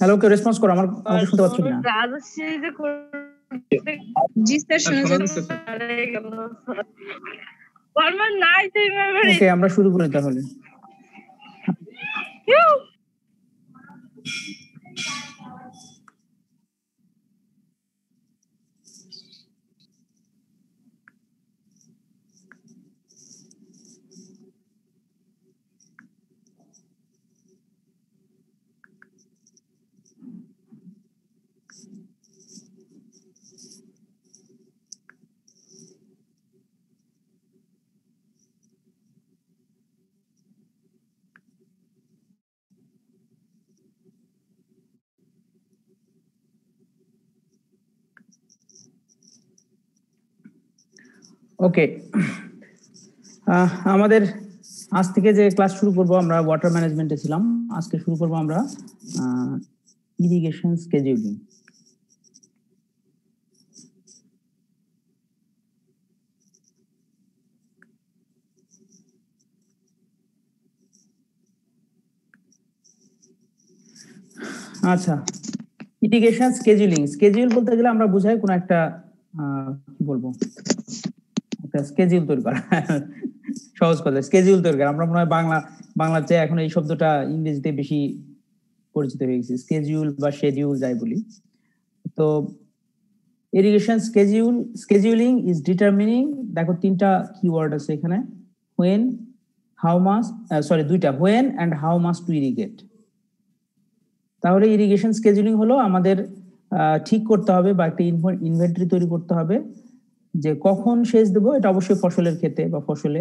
Hello কে response করো আমার কথা শুনতে পাচ্ছ না নাই তো আমরা শুরু করি তাহলে ওকে আমাদের আজ থেকে যে ক্লাস শুরু করব আমরা ওয়াটার ম্যানেজমেন্টে ছিলাম আজকে শুরু করব আমরা ইরিগেশন স্কেজিউলিং আচ্ছা ইরিগেশন স্কেজুলিং স্কেজুল বলতে গেলে আমরা বুঝাই কোন একটা কি বলবো একটা স্কেজিউল তৈরি করা সহজ কথা স্কেজিউল তৈরি করা আমরা মনে হয় বাংলা বাংলা চেয়ে এখন এই শব্দটা ইংরেজিতে বেশি পরিচিত হয়ে গেছে স্কেজিউল বা শেডিউল যাই বলি তো irrigation schedule scheduling is determining দেখো তিনটা কিওয়ার্ড আছে এখানে হোয়েন হাউ মাস সরি দুইটা when and how much to irrigate তাহলে ইরিগেশন স্কেজুলিং হলো আমাদের ঠিক করতে হবে বা একটা ইনভেন্টরি তৈরি করতে হবে যে কখন সেচ দেবো এটা অবশ্যই ফসলের ক্ষেতে বা ফসলে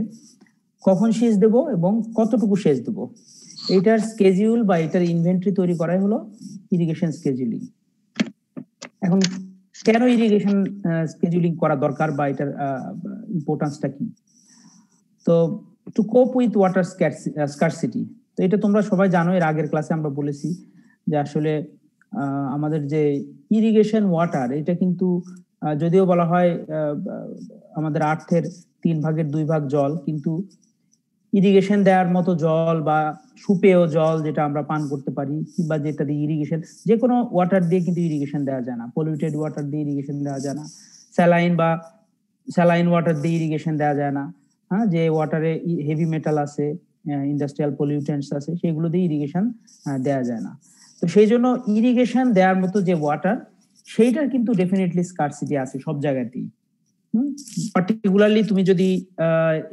কখন সেচ দেবো এবং কতটুকু সেচ দেবো এটার স্কেজিউল বা এটার ইনভেন্টরি তৈরি করাই হলো ইরিগেশন স্কেজুলিং এখন কেন ইরিগেশন স্কেজুলিং করা দরকার বা এটার ইম্পর্টেন্সটা কি তো টু কোপ উইথ ওয়াটার স্কারসিটি তো এটা তোমরা সবাই জানো এর আগের ক্লাসে আমরা বলেছি যে আসলে আমাদের যে ইরিগেশন ওয়াটার এটা কিন্তু যদিও বলা হয় আমাদের আর্থের তিন ভাগের দুই ভাগ জল কিন্তু ইরিগেশন দেওয়ার মতো জল বা সুপেয় জল যেটা আমরা পান করতে পারি কিংবা যেটা দিয়ে ইরিগেশন যে কোনো ওয়াটার দিয়ে কিন্তু ইরিগেশন দেওয়া যায় না পলিউটেড ওয়াটার দিয়ে ইরিগেশন দেওয়া যায় না স্যালাইন বা স্যালাইন ওয়াটার দিয়ে ইরিগেশন দেওয়া যায় না হ্যাঁ যে ওয়াটারে হেভি মেটাল আছে ইন্ডাস্ট্রিয়াল পলিউটেন্টস আছে সেগুলো দিয়ে ইরিগেশন দেওয়া যায় না তো সেই জন্য ইরিগেশন দেওয়ার মতো যে ওয়াটার সেইটার কিন্তু ডেফিনেটলি স্কারসিটি আছে সব জায়গাতেই পার্টিকুলারলি তুমি যদি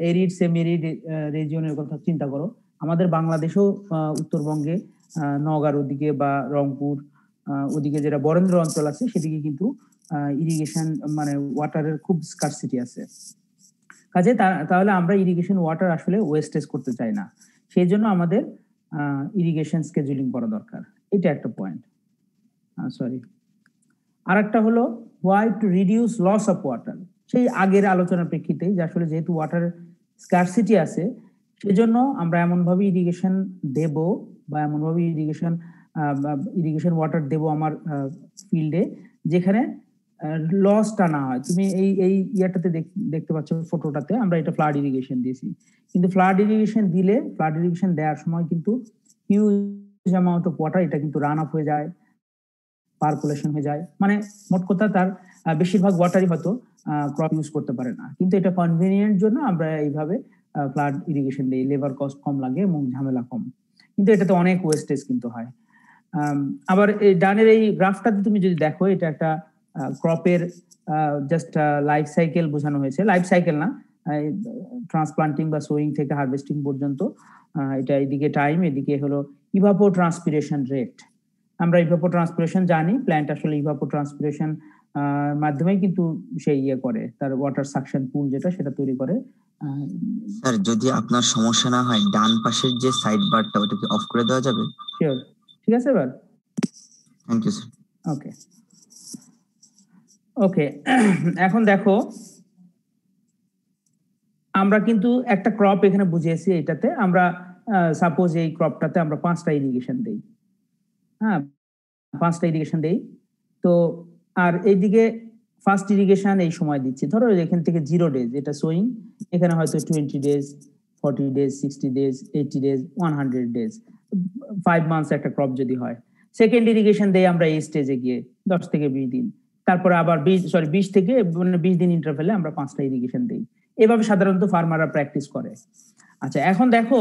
এরিড সেমেরিড রেজিয়নের কথা চিন্তা করো আমাদের বাংলাদেশেও উত্তরবঙ্গে নওগাঁর ওদিকে বা রংপুর ওদিকে যেটা বরেন্দ্র অঞ্চল আছে সেদিকে কিন্তু ইরিগেশন মানে ওয়াটারের খুব স্কারসিটি আছে কাজে তাহলে আমরা ইরিগেশন ওয়াটার আসলে ওয়েস্টেজ করতে চাই না সেই জন্য আমাদের ইরিগেশন স্কেজুলিং করা দরকার এটা একটা পয়েন্ট সরি আর একটা হলো why to reduce loss of water সেই আগের আলোচনার প্রেক্ষিতে যে আসলে যেহেতু ওয়াটার স্কারসিটি আছে সেজন্য আমরা এমনভাবে ইরিগেশন দেব বা এমনভাবে ইরিগেশন ইরিগেশন ওয়াটার দেব আমার ফিল্ডে যেখানে লসটা না হয় তুমি এই এই ইয়াটাতে দেখতে পাচ্ছ ফটোটাতে আমরা এটা ফ্লাড ইরিগেশন দিয়েছি কিন্তু ফ্লাড ইরিগেশন দিলে ফ্লাড ইরিগেশন দেওয়ার সময় কিন্তু হিউজ অ্যামাউন্ট অফ ওয়াটার এটা কিন্তু রান আপ হয়ে যায় পারপুলেশন হয়ে যায় মানে মোট কথা তার বেশিরভাগ ওয়াটারই হয়তো ক্রপ ইউজ করতে পারে না কিন্তু এটা কনভেনিয়েন্ট জন্য আমরা এইভাবে ফ্লাড ইরিগেশন দিই লেবার কস্ট কম লাগে এবং ঝামেলা কম কিন্তু এটাতে অনেক ওয়েস্টেজ কিন্তু হয় আবার এই ডানের এই গ্রাফটাতে তুমি যদি দেখো এটা একটা ক্রপের জাস্ট লাইফ সাইকেল বোঝানো হয়েছে লাইফ সাইকেল না ট্রান্সপ্লান্টিং বা সোয়িং থেকে হারভেস্টিং পর্যন্ত এটা এদিকে টাইম এদিকে হলো ইভাপো ট্রান্সপিরেশন রেট আমরা ইভাপো ট্রান্সপিরেশন জানি প্ল্যান্ট আসলে ইভাপো ট্রান্সপিরেশন মাধ্যমে কিন্তু সেই ইয়ে করে তার ওয়াটার সাকশন পুল যেটা সেটা তৈরি করে স্যার যদি আপনার সমস্যা না হয় ডান পাশের যে সাইড বারটা ওটাকে অফ করে দেওয়া যাবে শিওর ঠিক আছে sir thank you sir okay okay এখন দেখো আমরা কিন্তু একটা ক্রপ এখানে বুঝিয়েছি এটাতে আমরা সাপোজ এই ক্রপটাতে আমরা পাঁচটা ইরিগেশন দিই হ্যাঁ পাঁচটা ইরিগেশন দেই তো আর এইদিকে ফার্স্ট ইরিগেশন এই সময় দিচ্ছি ধরো এখান থেকে জিরো ডেজ এটা সোয়িং এখানে হয়তো twenty days forty days sixty days eighty days one hundred days five months একটা ক্রপ যদি হয় সেকেন্ড ইরিগেশন দেই আমরা এই স্টেজে গিয়ে দশ থেকে বিশ দিন তারপরে আবার বিশ সরি বিশ থেকে মানে বিশ দিন ইন্টারভেলে আমরা পাঁচটা ইরিগেশন দিই এভাবে সাধারণত ফার্মাররা প্র্যাকটিস করে আচ্ছা এখন দেখো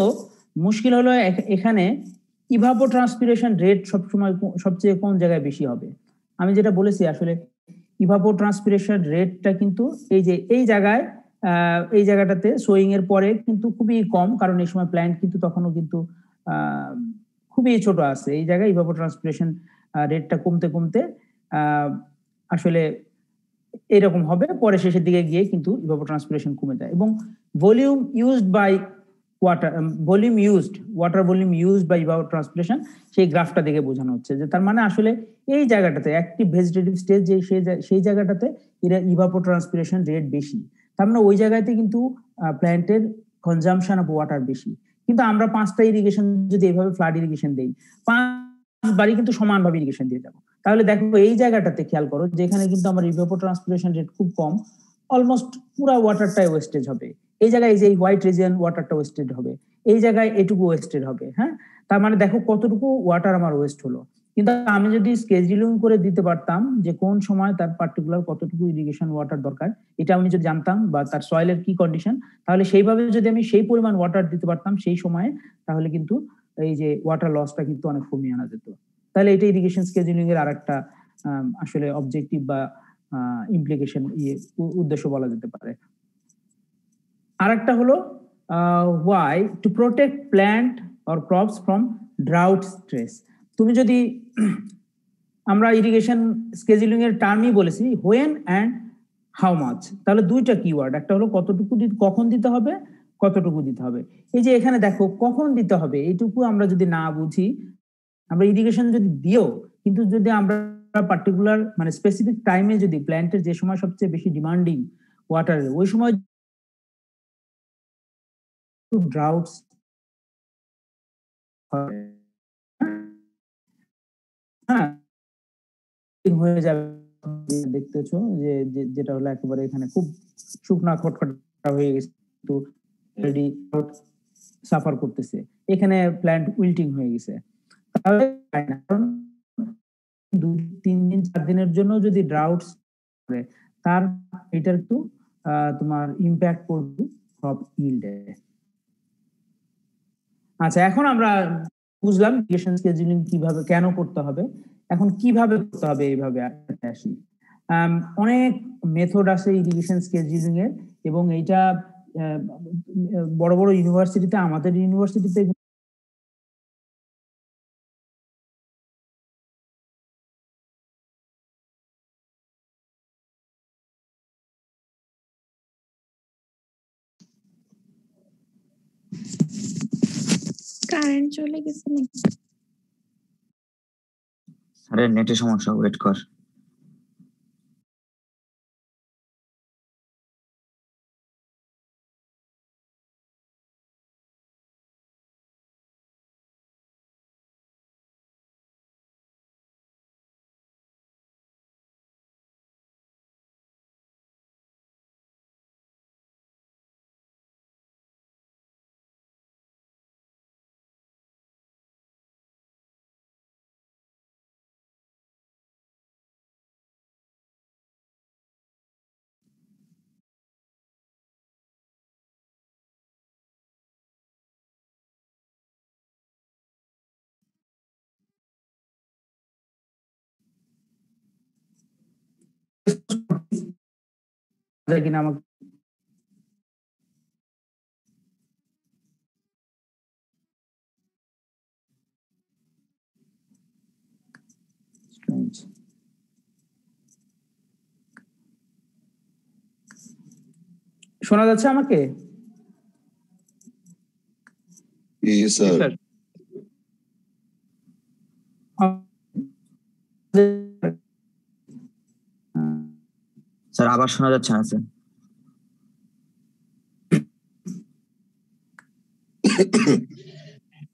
মুশকিল হলো এখানে ইভাবো ট্রান্সপিরেশন রেট সবসময় সবচেয়ে কোন জায়গায় বেশি হবে আমি যেটা বলেছি আসলে ইভাবো ট্রান্সপিরেশন রেটটা কিন্তু এই যে এই জায়গায় এই জায়গাটাতে সোয়িং এর পরে কিন্তু খুবই কম কারণ এই সময় প্ল্যান্ট কিন্তু তখনও কিন্তু খুবই ছোট আছে এই জায়গায় ইভাবো ট্রান্সপিরেশন রেটটা কমতে কমতে আসলে এরকম হবে পরে শেষের দিকে গিয়ে কিন্তু ইভাবো ট্রান্সপিরেশন কমে যায় এবং volume used by water volume used water volume used by evapotranspiration সেই গ্রাফটা দেখে বোঝানো হচ্ছে যে তার মানে আসলে এই জায়গাটাতে অ্যাক্টিভ ভেজিটেটিভ স্টেজ যে সেই জায়গাটাতে এরা ইভাপো ট্রান্সপিরেশন রেট বেশি তার মানে ওই জায়গাতে কিন্তু প্ল্যান্টের কনজামশন অফ ওয়াটার বেশি কিন্তু আমরা পাঁচটা ইরিগেশন যদি এইভাবে ফ্লাড ইরিগেশন দেই পাঁচ বাড়ি কিন্তু সমানভাবে ইরিগেশন দিয়ে যাবো তাহলে দেখো এই জায়গাটাতে খেয়াল করো যেখানে কিন্তু আমার ইভাপো ট্রান্সপিরেশন রেট খুব কম অলমোস্ট পুরা ওয়াটারটাই ওয়েস্টেজ হবে এই জায়গায় এই যে হোয়াইট রিজিয়ন ওয়াটারটা ওয়েস্টেড হবে এই জায়গায় এটুকু ওয়েস্টেড হবে হ্যাঁ তার মানে দেখো কতটুকু ওয়াটার আমার ওয়েস্ট হলো কিন্তু আমি যদি স্কেজিলিং করে দিতে পারতাম যে কোন সময় তার পার্টিকুলার কতটুকু ইরিগেশন ওয়াটার দরকার এটা আমি যদি জানতাম বা তার সয়েলের কি কন্ডিশন তাহলে সেইভাবে যদি আমি সেই পরিমাণ ওয়াটার দিতে পারতাম সেই সময়ে তাহলে কিন্তু এই যে ওয়াটার লসটা কিন্তু অনেক কমিয়ে আনা যেত তাহলে এটা ইরিগেশন স্কেজিলিং এর আর একটা আসলে অবজেক্টিভ বা ইমপ্লিকেশন ইয়ে উদ্দেশ্য বলা যেতে পারে আর একটা হলো why to protect plant or crops from drought stress তুমি যদি আমরা ইরিগেশন স্কেজুলিং এর টার্মই বলেছি হোয়েন অ্যান্ড হাউ মাছ তাহলে দুইটা কিওয়ার্ড একটা হলো কতটুকু কখন দিতে হবে কতটুকু দিতে হবে এই যে এখানে দেখো কখন দিতে হবে এইটুকু আমরা যদি না বুঝি আমরা ইরিগেশন যদি দিও কিন্তু যদি আমরা পার্টিকুলার মানে স্পেসিফিক টাইমে যদি প্ল্যান্টের যে সময় সবচেয়ে বেশি ডিমান্ডিং ওয়াটারের ওই সময় droughts হয়ে যাবে দেখতেছো যে যেটা হলো একেবারে এখানে খুব শুকনা খটখট হয়ে গেছে সাফার করতেছে এখানে প্ল্যান্ট উইল্টিং হয়ে গেছে তাহলে দুই তিন দিন চার দিনের জন্য যদি ড্রাউট তার এটার একটু তোমার ইম্প্যাক্ট পড়বে ক্রপ ইল্ডে আচ্ছা এখন আমরা বুঝলাম ডিরেকশন স্কেজুলিং কিভাবে কেন করতে হবে এখন কিভাবে করতে হবে এইভাবে আসি অনেক মেথড আছে ইরিগেশন স্কেজুলিং এর এবং এইটা বড় বড় ইউনিভার্সিটিতে আমাদের ইউনিভার্সিটিতে কারেন্ট চলে গেছে নাকি আরে নেটে সমস্যা ওয়েট কর যায় কিনা আমাকে শোনা যাচ্ছে আমাকে স্যার স্যার আবার শোনা যাচ্ছে না স্যার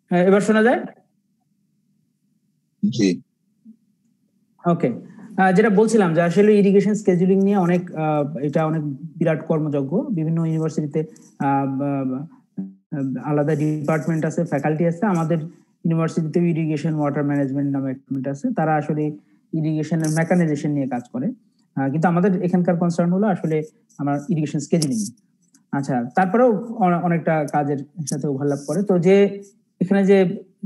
হ্যাঁ, এবার শোনা যায় ওকে যেটা বলছিলাম যে আসলে ইরিগেশন স্কেজুলিং নিয়ে অনেক এটা অনেক বিরাট কর্মযজ্ঞ বিভিন্ন ইউনিভার্সিটিতে আলাদা ডিপার্টমেন্ট আছে ফ্যাকাল্টি আছে আমাদের ইউনিভার্সিটিতে ইরিগেশন ওয়াটার ম্যানেজমেন্ট নামে আছে তারা আসলে ইরিগেশনের মেকানাইজেশন নিয়ে কাজ করে কিন্তু আমাদের এখানকার কনসার্ন হলো আসলে আমার ইরিগেশন স্কেজিং আচ্ছা তারপরেও অনেকটা কাজের সাথে ওভারল্যাপ করে তো যে এখানে যে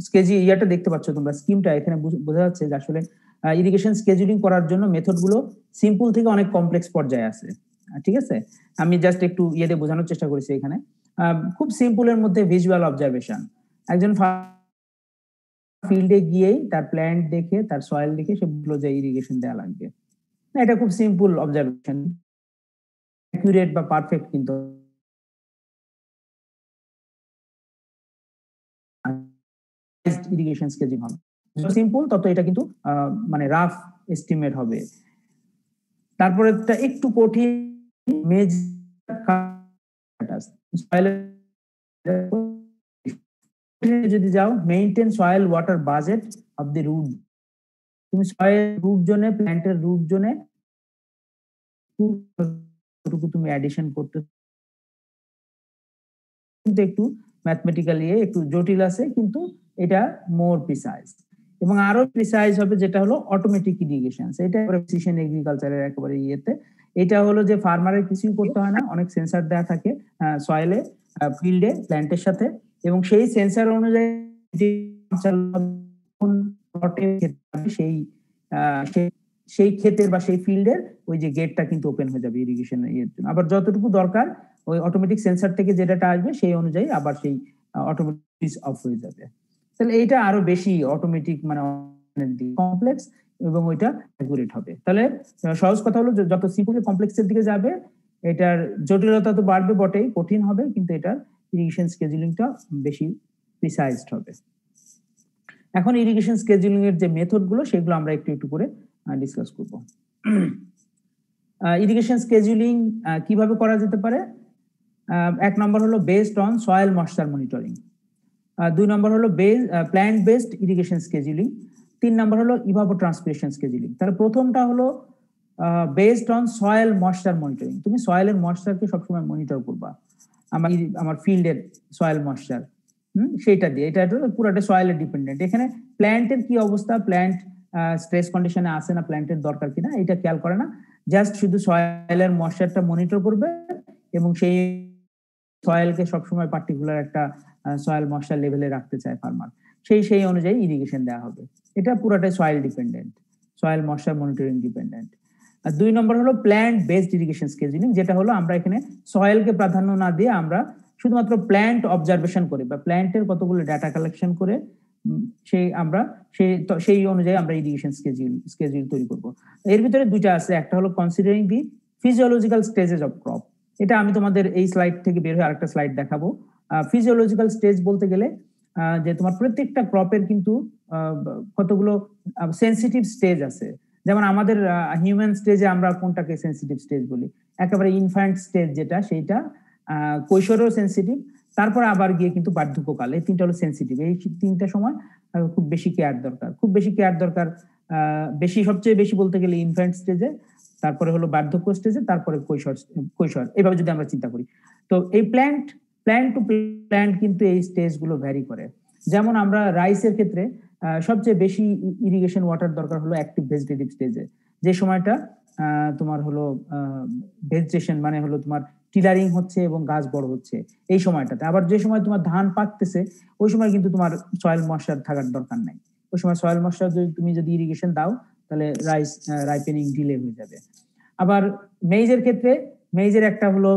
স্কেজি ইয়াটা দেখতে পাচ্ছ তোমরা স্কিমটা এখানে বোঝা যাচ্ছে যে আসলে ইরিগেশন স্কেজুলিং করার জন্য মেথড গুলো সিম্পল থেকে অনেক কমপ্লেক্স পর্যায়ে আছে ঠিক আছে আমি জাস্ট একটু ইয়েতে বোঝানোর চেষ্টা করেছি এখানে খুব সিম্পলের মধ্যে ভিজুয়াল অবজারভেশন একজন ফিল্ডে গিয়েই তার প্ল্যান্ট দেখে তার সয়েল দেখে সেগুলো যে ইরিগেশন দেওয়া লাগবে এটা খুব সিম্পল অবজারভেশন অ্যাকুরেট বা পারফেক্ট কিন্তু ইরিগেশন স্কেচিং হবে যত সিম্পল তত এটা কিন্তু মানে রাফ এস্টিমেট হবে তারপরে একটু কঠিন মেজ যদি যাও maintain soil water budget of the root তুমি সয়েল রুট জোনে প্ল্যান্টের রুট জোনে কতটুকু তুমি অ্যাডিশন করতে কিন্তু একটু ম্যাথমেটিক্যালি একটু জটিল আছে কিন্তু এটা মোর প্রিসাইজ এবং আরো প্রিসাইজ হবে যেটা হলো অটোমেটিক ইরিগেশন এটা প্রিসিশন এগ্রিকালচারের একেবারে ইয়েতে এটা হলো যে ফার্মারের কিছুই করতে হয় না অনেক সেন্সার দেওয়া থাকে সয়েলে ফিল্ডে প্ল্যান্টের সাথে এবং সেই সেন্সার অনুযায়ী সেই সেই সেই ক্ষেতের বা সেই ফিল্ডের ওই যে গেটটা কিন্তু ওপেন হয়ে যাবে ইরিগেশন ইয়ের জন্য আবার যতটুকু দরকার ওই অটোমেটিক সেন্সার থেকে যেটা আসবে সেই অনুযায়ী আবার সেই অটোমেটিক অফ হয়ে যাবে তাহলে এইটা আরো বেশি অটোমেটিক মানে কমপ্লেক্স এবং ওইটা অ্যাকুরেট হবে তাহলে সহজ কথা হলো যত সিম্পলি কমপ্লেক্সের দিকে যাবে এটার জটিলতা তো বাড়বে বটেই কঠিন হবে কিন্তু এটার ইরিগেশন স্কেজুলিংটা বেশি প্রিসাইজড হবে এখন ইরিগেশন স্কেজুলিং এর যে মেথডগুলো সেগুলো আমরা একটু একটু করে ডিসকাস করব ইরিগেশন স্কেজুলিং কিভাবে করা যেতে পারে এক নম্বর হলো based on soil moisture monitoring দুই নম্বর হলো base plant based irrigation scheduling তিন নম্বর হলো ইভাবো ট্রান্সপিরেশন স্কেজুলিং তাহলে প্রথমটা হলো based on soil moisture monitoring তুমি সয়েলের ময়শ্চারকে সবসময় মনিটর করবা আমার আমার ফিল্ডের সয়েল ময়শ্চার হুম সেইটা দিয়ে এটা পুরোটা সয়েলের ডিপেন্ডেন্ট এখানে প্ল্যান্টের কি অবস্থা প্ল্যান্ট স্ট্রেস কন্ডিশনে আছে না প্ল্যান্টের দরকার কিনা এটা খেয়াল করে না জাস্ট শুধু সয়েলের ময়শ্চারটা মনিটর করবে এবং সেই সয়েলকে সবসময় পার্টিকুলার একটা সয়েল ময়শ্চার লেভেলে রাখতে চায় ফার্মার সেই সেই অনুযায়ী ইরিগেশন দেওয়া হবে এটা পুরোটাই soil dependent soil moisture monitoring dependent আর দুই নম্বর হলো প্ল্যান্ট বেসড ইরিগেশন স্কেজিনিং যেটা হলো আমরা এখানে সয়েলকে প্রাধান্য না দিয়ে আমরা শুধুমাত্র প্ল্যান্ট অবজারভেশন করে বা প্ল্যান্টের কতগুলো ডাটা কালেকশন করে সেই আমরা সেই সেই অনুযায়ী আমরা ইরিগেশন স্কেজিউল স্কেজিউল তৈরি করব এর ভিতরে দুইটা আছে একটা হলো considering the physiological stages of crop এটা আমি তোমাদের এই স্লাইড থেকে বের হয়ে আরেকটা স্লাইড দেখাবো ফিজিওলজিক্যাল স্টেজ বলতে গেলে যে তোমার প্রত্যেকটা ক্রপের কিন্তু কতগুলো সেন্সিটিভ স্টেজ আছে যেমন আমাদের হিউম্যান স্টেজে আমরা কোনটাকে সেন্সিটিভ স্টেজ বলি একেবারে ইনফ্যান্ট স্টেজ যেটা সেইটা কৈশোরও সেন্সিটিভ তারপর আবার গিয়ে কিন্তু বার্ধক্যকালে তিনটা হলো সেন্সিটিভ এই তিনটা সময় খুব বেশি কেয়ার দরকার খুব বেশি কেয়ার দরকার বেশি সবচেয়ে বেশি বলতে গেলে ইনফ্যান্ট স্টেজে তারপরে হলো বার্ধক্য স্টেজে তারপরে কৈশোর কৈশোর এভাবে যদি আমরা চিন্তা করি তো এই প্ল্যান্ট প্ল্যান্ট টু প্ল্যান্ট কিন্তু এই স্টেজগুলো ভ্যারি করে যেমন আমরা রাইসের ক্ষেত্রে সবচেয়ে বেশি ইরিগেশন ওয়াটার দরকার হলো অ্যাক্টিভ ভেজিটেটিভ স্টেজে যে সময়টা তোমার হলো ভেজিটেশন মানে হলো তোমার টিলারিং হচ্ছে এবং গাছ বড় হচ্ছে এই সময়টাতে আবার যে সময় তোমার ধান পাকতেছে ওই সময় কিন্তু তোমার সয়েল মশার থাকার দরকার নাই ওই সময় সয়েল মশার যদি তুমি যদি ইরিগেশন দাও তাহলে রাইস রাইপেনিং ডিলে হয়ে যাবে আবার মেইজের ক্ষেত্রে মেইজের একটা হলো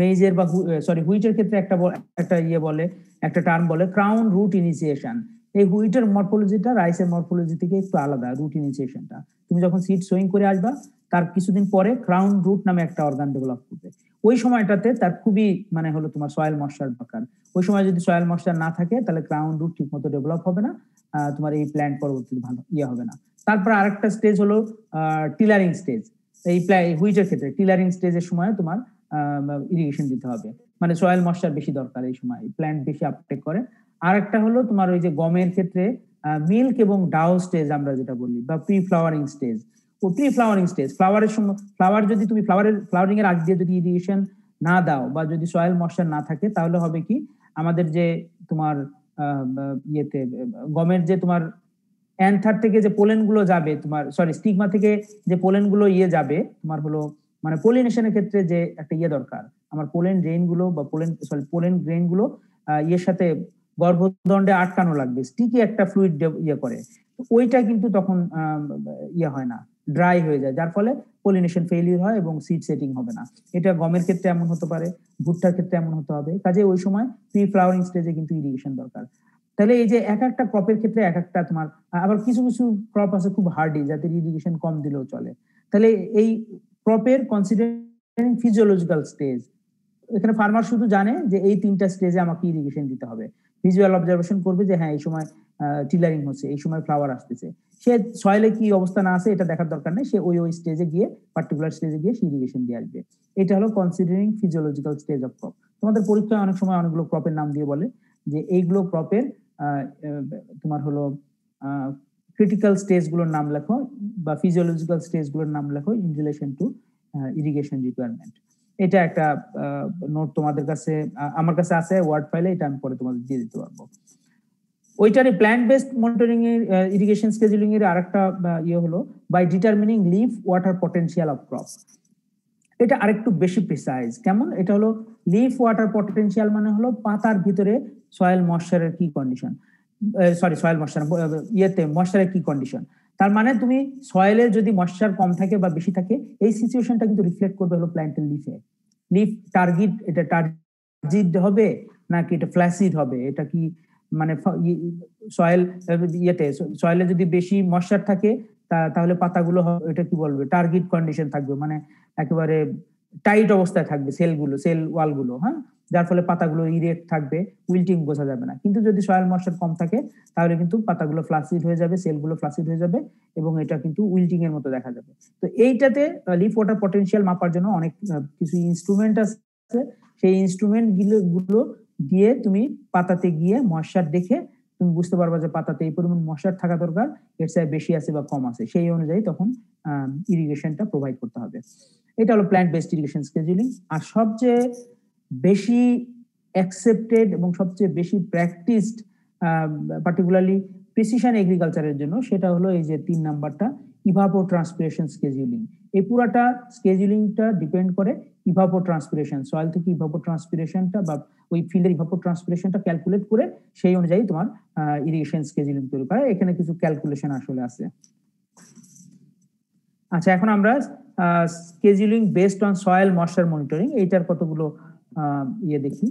মেইজের বা সরি হুইটের ক্ষেত্রে একটা একটা ইয়ে বলে একটা টার্ম বলে ক্রাউন রুট ইনিশিয়েশন এই হুইটের মরফোলজিটা রাইসের মরফোলজি থেকে একটু আলাদা রুটিনিজেশনটা তুমি যখন সিড সোয়িং করে আসবা তার কিছুদিন পরে ক্রাউন রুট নামে একটা অর্গান ডেভেলপ করবে ওই সময়টাতে তার খুবই মানে হলো তোমার সয়েল মশার দরকার ওই সময় যদি সয়েল মশার না থাকে তাহলে ক্রাউন রুট ঠিক মতো ডেভেলপ হবে না তোমার এই প্ল্যান্ট পরবর্তীতে ভালো ইয়ে হবে না তারপর আরেকটা স্টেজ হলো টিলারিং স্টেজ এই হুইটের ক্ষেত্রে টিলারিং স্টেজের সময় তোমার ইরিগেশন দিতে হবে মানে সয়েল মশার বেশি দরকার এই সময় প্ল্যান্ট বেশি আপটেক করে আর একটা হলো তোমার ওই যে গমের ক্ষেত্রে মিল্ক এবং ডাউ স্টেজ আমরা যেটা বলি বা প্রি ফ্লাওয়ারিং স্টেজ ও প্রি ফ্লাওয়ারিং স্টেজ ফ্লাওয়ারের সময় ফ্লাওয়ার যদি তুমি ফ্লাওয়ারের ফ্লাওয়ারিং এর আগ দিয়ে যদি ইরিগেশন না দাও বা যদি সয়েল মশার না থাকে তাহলে হবে কি আমাদের যে তোমার ইয়েতে গমের যে তোমার অ্যান্থার থেকে যে পোলেন গুলো যাবে তোমার সরি স্টিগমা থেকে যে পোলেন গুলো ইয়ে যাবে তোমার হলো মানে পোলিনেশনের ক্ষেত্রে যে একটা ইয়ে দরকার আমার পোলেন ড্রেন গুলো বা পোলেন সরি পোলেন গ্রেন গুলো ইয়ের সাথে গর্ভদণ্ডে আটকানো লাগবে স্টিকি একটা ফ্লুইড ইয়ে করে ওইটা কিন্তু তখন ইয়ে হয় না ড্রাই হয়ে যায় যার ফলে পলিনেশন ফেইলিউর হয় এবং সিড সেটিং হবে না এটা গমের ক্ষেত্রে এমন হতে পারে ভুট্টার ক্ষেত্রে এমন হতে হবে কাজে ওই সময় প্রি ফ্লাওয়ারিং স্টেজে কিন্তু ইরিগেশন দরকার তাহলে এই যে এক একটা ক্রপের ক্ষেত্রে এক একটা তোমার আবার কিছু কিছু ক্রপ আছে খুব হার্ডি যাদের ইরিগেশন কম দিলেও চলে তাহলে এই ক্রপের কনসিডারিং ফিজিওলজিক্যাল স্টেজ এখানে ফার্মার শুধু জানে যে এই তিনটা স্টেজে আমাকে ইরিগেশন দিতে হবে ভিজুয়াল অবজারভেশন করবে যে হ্যাঁ এই সময় টিলারিং হচ্ছে এই সময় ফ্লাওয়ার আসতেছে সে সয়েলে কি অবস্থা না আছে এটা দেখার দরকার নেই সে ওই ওই স্টেজে গিয়ে পার্টিকুলার স্টেজে গিয়ে ইরিগেশন দিয়ে আসবে এটা হলো considering physiological stage of crop তোমাদের পরীক্ষায় অনেক সময় অনেকগুলো ক্রপের নাম দিয়ে বলে যে এইগুলো ক্রপের তোমার হলো ক্রিটিক্যাল স্টেজগুলোর নাম লেখো বা ফিজিওলজিক্যাল স্টেজগুলোর নাম লেখো in relation to irrigation requirement এটা একটা নোট তোমাদের কাছে আমার কাছে আছে ওয়ার্ড ফাইলে এটা আমি পরে তোমাদের দিয়ে দিতে পারবো ওইটারই প্ল্যান্ট বেসড মনিটরিং এর ইরিগেশন স্কেজুলিং এর আরেকটা ইয়ে হলো by determining leaf water potential of crop এটা আরেকটু বেশি প্রিসাইজ কেমন এটা হলো লিফ ওয়াটার পটেনশিয়াল মানে হলো পাতার ভিতরে সয়েল ময়শ্চারের কি কন্ডিশন সরি সয়েল ময়শ্চার ইয়েতে ময়শ্চারের কি কন্ডিশন তার মানে তুমি সয়েলে যদি ময়শ্চার কম থাকে বা বেশি থাকে এই সিচুয়েশনটা কিন্তু রিফ্লেক্ট করবে হলো প্ল্যান্টের লিফে লিফ টার্গেট এটা টার্জিড হবে নাকি এটা ফ্ল্যাসিড হবে এটা কি মানে সয়েল ইয়েতে সয়েলে যদি বেশি ময়শ্চার থাকে তাহলে পাতাগুলো এটা কি বলবে টার্গেট কন্ডিশন থাকবে মানে একেবারে টাইট অবস্থায় থাকবে সেলগুলো সেল ওয়ালগুলো হ্যাঁ যার ফলে পাতাগুলো ইরেক্ট থাকবে উইল্টিং বোঝা যাবে না কিন্তু যদি সয়েল মশার কম থাকে তাহলে কিন্তু পাতাগুলো ফ্লাসিড হয়ে যাবে সেলগুলো ফ্লাসিড হয়ে যাবে এবং এটা কিন্তু উইল্টিং এর মতো দেখা যাবে তো এইটাতে লিফ ওয়াটার পটেনশিয়াল মাপার জন্য অনেক কিছু ইনস্ট্রুমেন্ট আছে সেই ইনস্ট্রুমেন্ট গুলো দিয়ে তুমি পাতাতে গিয়ে মশার দেখে তুমি বুঝতে পারবা যে পাতাতে এই পরিমাণ মশার থাকা দরকার এর চাই বেশি আছে বা কম আছে সেই অনুযায়ী তখন ইরিগেশনটা প্রোভাইড করতে হবে এটা হলো প্ল্যান্ট বেসড ইরিগেশন স্কেজুলিং আর সবচেয়ে বেশি অ্যাকসেপ্টেড এবং সবচেয়ে বেশি প্র্যাকটিসড পার্টিকুলারলি প্রিসিশন এগ্রিকালচারের জন্য সেটা হলো এই যে তিন নাম্বারটা ইভাপো ট্রান্সপিরেশন স্কেজুলিং এই পুরাটা স্কেজুলিংটা ডিপেন্ড করে ইভাপো ট্রান্সপিরেশন সয়েল থেকে ইভাপো ট্রান্সপিরেশনটা বা ওই ফিল্ডের ইভাপো ট্রান্সপিরেশনটা ক্যালকুলেট করে সেই অনুযায়ী তোমার ইরিগেশন স্কেজুলিং তৈরি করে এখানে কিছু ক্যালকুলেশন আসলে আছে আচ্ছা এখন আমরা scheduling based on soil moisture monitoring এইটার কতগুলো ইয়ে দেখি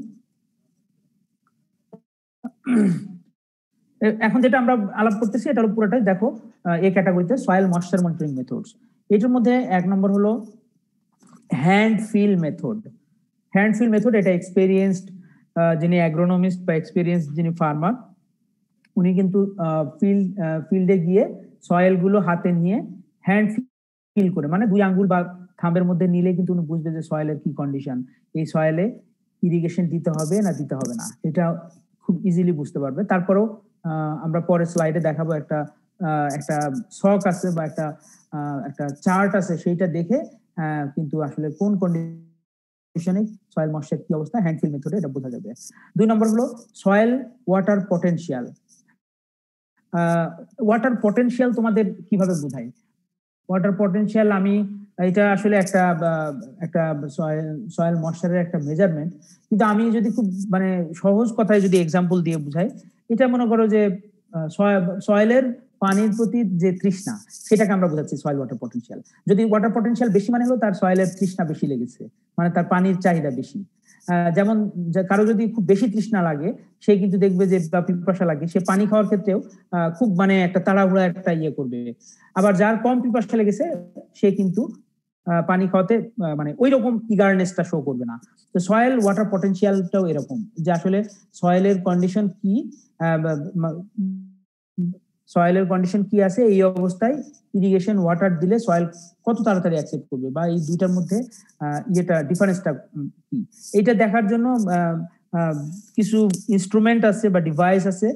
এখন যেটা আমরা আলাপ করতেছি এটার পুরোটাই দেখো এই ক্যাটাগরিতে সয়েল ময়েশ্চার মনিটরিং মেথডস এটার মধ্যে এক নম্বর হলো hand feel method hand feel method এটা এক্সপিরিয়েন্সড যিনি অ্যাগ্রোনমিস্ট বা এক্সপিরিয়েন্স যিনি ফার্মার উনি কিন্তু ফিল্ড ফিল্ডে গিয়ে সয়েলগুলো হাতে নিয়ে হ্যান্ড ফিল করে মানে দুই আঙ্গুল বা থাম্বের মধ্যে নিলে কিন্তু উনি বুঝবে যে সয়েলের কি কন্ডিশন এই সয়েলে ইরিগেশন দিতে হবে না দিতে হবে না এটা খুব ইজিলি বুঝতে পারবে তারপরেও আমরা পরের স্লাইডে দেখাবো একটা একটা শক আছে বা একটা একটা চার্ট আছে সেইটা দেখে কিন্তু আসলে কোন কন্ডিশনে সয়েল ময়েশ্চার কি অবস্থা হ্যান্ডফিল মেথডে এটা বোঝা যাবে দুই নম্বর হলো soil water potential water potential তোমাদের কিভাবে বোঝাই ওয়াটার পটেনশিয়াল আমি এটা আসলে একটা একটা সয়েল ময়েশ্চারের একটা মেজারমেন্ট কিন্তু আমি যদি খুব মানে সহজ কথায় যদি এক্সাম্পল দিয়ে বুঝাই এটা মনে করো যে সয়েলের পানির প্রতি যে তৃষ্ণা সেটাকে আমরা বোঝাচ্ছি সয়েল ওয়াটার পটেনশিয়াল যদি ওয়াটার পটেনশিয়াল বেশি মানে হলো তার সয়েলের তৃষ্ণা বেশি লেগেছে মানে তার পানির চাহিদা বেশি যেমন কারো যদি খুব বেশি তৃষ্ণা লাগে সে কিন্তু দেখবে যে পিপাসা লাগে সে পানি খাওয়ার ক্ষেত্রেও খুব মানে একটা তাড়াহুড়া একটা ইয়ে করবে আবার যার কম পিপাসা লেগেছে সে কিন্তু পানি খাওয়াতে মানে ওই রকম ইগারনেসটা শো করবে না তো সয়েল ওয়াটার পটেন্সিয়ালটাও এরকম যে আসলে সয়েলের কন্ডিশন কি সয়েলের কন্ডিশন কি আছে এই অবস্থায় ইরিগেশন ওয়াটার দিলে সয়েল কত তাড়াতাড়ি অ্যাকসেপ্ট করবে বা এই দুইটার মধ্যে ইয়েটা ডিফারেন্সটা কি এইটা দেখার জন্য কিছু ইনস্ট্রুমেন্ট আছে বা ডিভাইস আছে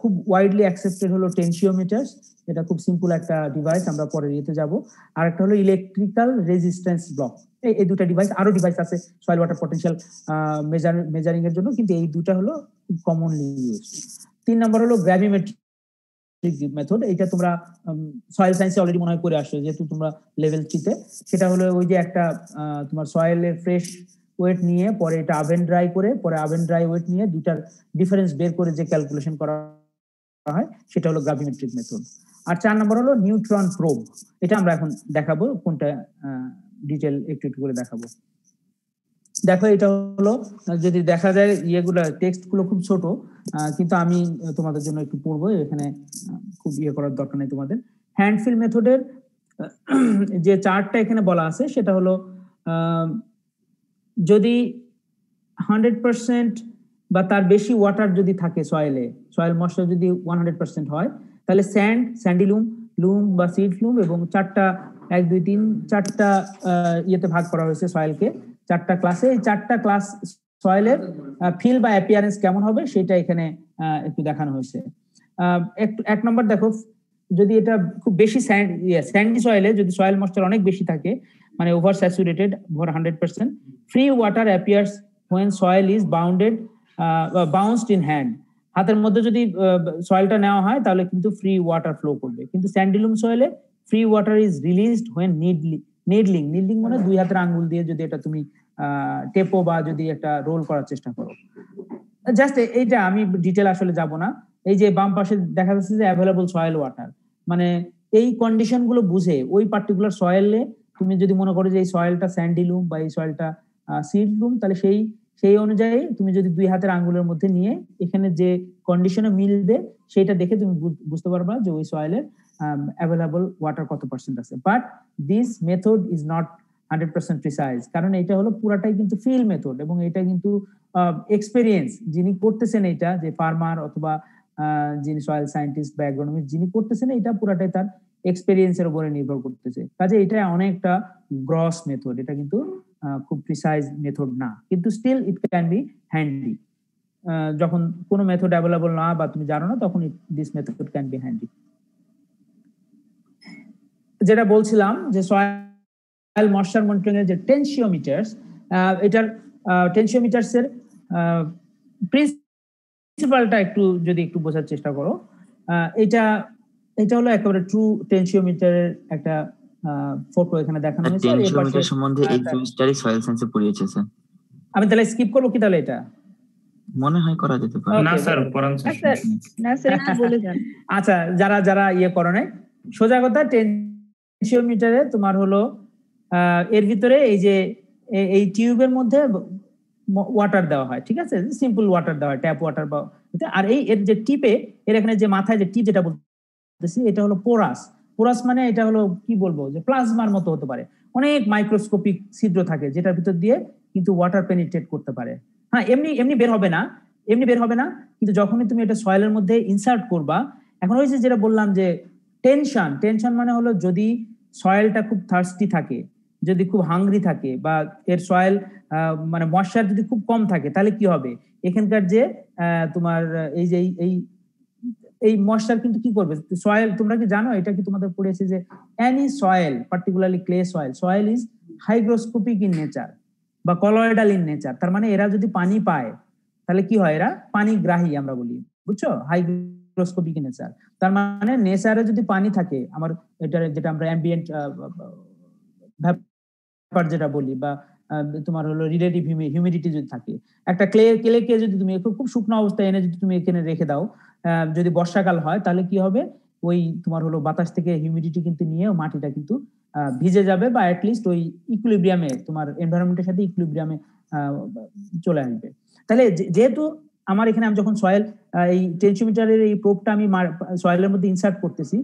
খুব ওয়াইডলি অ্যাকসেপ্টেড হলো টেনশিওমিটার এটা খুব সিম্পল একটা ডিভাইস আমরা পরে ইয়েতে যাব আর একটা হলো ইলেকট্রিক্যাল রেজিস্ট্যান্স ব্লক এই দুটা ডিভাইস আরো ডিভাইস আছে soil water potential measure measuring এর জন্য কিন্তু এই দুটা হলো খুব কমনলি ইউজ তিন নম্বর হলো গ্র্যাভিমেট্রিক মেথড এটা তোমরা সয়েল সায়েন্সে অলরেডি মনে হয় করে আসছো যেহেতু তোমরা লেভেল থ্রিতে সেটা হলো ওই যে একটা তোমার সয়েলের ফ্রেশ ওয়েট নিয়ে পরে এটা আভেন ড্রাই করে পরে আভেন ড্রাই ওয়েট নিয়ে দুটার ডিফারেন্স বের করে যে ক্যালকুলেশন করা হয় সেটা হলো গ্রাভিমেট্রিক মেথড আর চার নম্বর হলো নিউট্রন প্রোব এটা আমরা এখন দেখাবো কোনটা ডিটেল একটু একটু করে দেখাবো দেখো এটা হলো যদি দেখা যায় ইয়েগুলো টেক্সট গুলো খুব ছোট কিন্তু আমি তোমাদের জন্য একটু পড়বো এখানে খুব ইয়ে করার দরকার নেই তোমাদের হ্যান্ডফিল মেথডের যে চার্টটা এখানে বলা আছে সেটা হলো যদি হান্ড্রেড পার্সেন্ট বা তার বেশি ওয়াটার যদি থাকে সয়েলে সয়েল মশলা যদি ওয়ান হান্ড্রেড পার্সেন্ট হয় তাহলে স্যান্ড স্যান্ডিলুম লুম বা সিড লুম এবং চারটা এক দুই তিন চারটা ইয়েতে ভাগ করা হয়েছে সয়েলকে চারটা ক্লাসে এই চারটা ক্লাস সয়েলের ফিল বা অ্যাপিয়ারেন্স কেমন হবে সেটা এখানে একটু দেখানো হয়েছে এক নম্বর দেখো যদি এটা খুব বেশি স্যান্ড স্যান্ডি সয়েলে যদি সয়েল ময়েশ্চার অনেক বেশি থাকে মানে over saturated over hundred percent free water appears when soil is bounded bounced in hand হাতের মধ্যে যদি সয়েলটা নেওয়া হয় তাহলে কিন্তু ফ্রি ওয়াটার ফ্লো করবে কিন্তু স্যান্ডিলুম সয়েলে free water is released when নিডলি নিডলিং নিডলিং মানে দুই হাতের আঙ্গুল দিয়ে যদি এটা তুমি টেপো বা যদি একটা রোল করার চেষ্টা করো জাস্ট এইটা আমি ডিটেল আসলে যাব না এই যে বাম পাশে দেখা যাচ্ছে যে অ্যাভেলেবল সয়েল ওয়াটার মানে এই কন্ডিশন গুলো বুঝে ওই পার্টিকুলার সয়েলে তুমি যদি মনে করো যে এই সয়েলটা স্যান্ডিলুম বা এই সয়েলটা লুম তাহলে সেই সেই অনুযায়ী তুমি যদি দুই হাতের আঙ্গুলের মধ্যে নিয়ে এখানে যে কন্ডিশনে মিলবে সেটা দেখে তুমি বুঝতে পারবা যে ওই সয়েলের অ্যাভেলেবল ওয়াটার কত পার্সেন্ট আছে but this method is not hundred percent precise কারণ এটা হলো পুরাটাই কিন্তু ফিল মেথড এবং এটা কিন্তু এক্সপেরিয়েন্স যিনি করতেছেন এটা যে ফার্মার অথবা যিনি সয়েল সায়েন্টিস্ট বা অ্যাগ্রোনমিস্ট যিনি করতেছেন এটা পুরাটাই তার এক্সপেরিয়েন্সের উপরে নির্ভর করতেছে কাজে এটা অনেকটা গ্রস মেথড এটা কিন্তু খুব প্রিসাইজ মেথড না কিন্তু still it can be handy যখন কোনো মেথড অ্যাভেলেবল না বা তুমি জানো না তখন this method can be handy যেটা বলছিলাম যে সয়েল মশার মনিটরিং এর যে টেনশিওমিটার্স এটার টেনসিওমিটার্স এর প্রিন্সিপালটা একটু যদি একটু বোঝার চেষ্টা করো এটা এটা হলো একেবারে ট্রু টেনসিওমিটারের একটা ফটো এখানে দেখানো হয়েছে টেনসিওমিটার সম্বন্ধে আচ্ছা। এই সেমিস্টারই সয়েল সেন্সে পড়িয়েছে স্যার আমি তাহলে স্কিপ করব কি তাহলে এটা মনে হয় করা যেতে পারে না স্যার পড়ান আচ্ছা, না স্যার একটু বলে দেন আচ্ছা যারা যারা ইয়ে করে নাই সোজা কথা টেনসিওমিটারে তোমার হলো এর ভিতরে এই যে এই টিউবের মধ্যে ওয়াটার দেওয়া হয় ঠিক আছে সিম্পল ওয়াটার দেওয়া হয় ট্যাপ ওয়াটার বা আর এই এর যে টিপে এর এখানে যে মাথায় যে টিপ যেটা বলতে এটা হলো পোরাস পোরাস মানে এটা হলো কি বলবো যে প্লাজমার মতো হতে পারে অনেক মাইক্রোস্কোপিক ছিদ্র থাকে যেটার ভিতর দিয়ে কিন্তু ওয়াটার পেনিট্রেট করতে পারে হ্যাঁ এমনি এমনি বের হবে না এমনি বের হবে না কিন্তু যখনই তুমি এটা সয়েলের মধ্যে ইনসার্ট করবা এখন ওই যে যেটা বললাম যে টেনশন টেনশন মানে হলো যদি সয়েলটা খুব থার্স্টি থাকে যদি খুব হাংরি থাকে বা এর সয়েল মানে মশার যদি খুব কম থাকে তাহলে কি হবে এখানকার যে তোমার এই যে এই এই ময়শ্চার কিন্তু কি করবে সয়েল তোমরা কি জানো এটা কি তোমাদের পড়েছে যে any soil particularly clay soil soil is hygroscopic in nature বা কলয়েডাল ইন নেচার তার মানে এরা যদি পানি পায় তাহলে কি হয় এরা পানি গ্রাহী আমরা বলি বুঝছো হাইগ্রোস্কোপিক ইন নেচার তার মানে নেচারে যদি পানি থাকে আমার এটা যেটা আমরা অ্যাম্বিয়েন্ট ব্যাপার যেটা বলি বা তোমার হলো রিলেটিভ হিউমিডিটি যদি থাকে একটা ক্লে ক্লে কে যদি তুমি খুব শুকনো অবস্থায় এনে যদি তুমি এখানে রেখে দাও যদি বর্ষাকাল হয় তাহলে কি হবে ওই তোমার হলো বাতাস থেকে হিউমিডিটি কিন্তু নিয়ে মাটিটা কিন্তু ভিজে যাবে বা অ্যাটলিস্ট ওই ইকুলিব্রিয়ামে তোমার এনভায়রনমেন্টের সাথে ইকুলিব্রিয়ামে চলে আসবে তাহলে যেহেতু আমার এখানে আমি যখন সয়েল এই টেনশিমিটারের এই প্রোপটা আমি সয়েলের মধ্যে ইনসার্ট করতেছি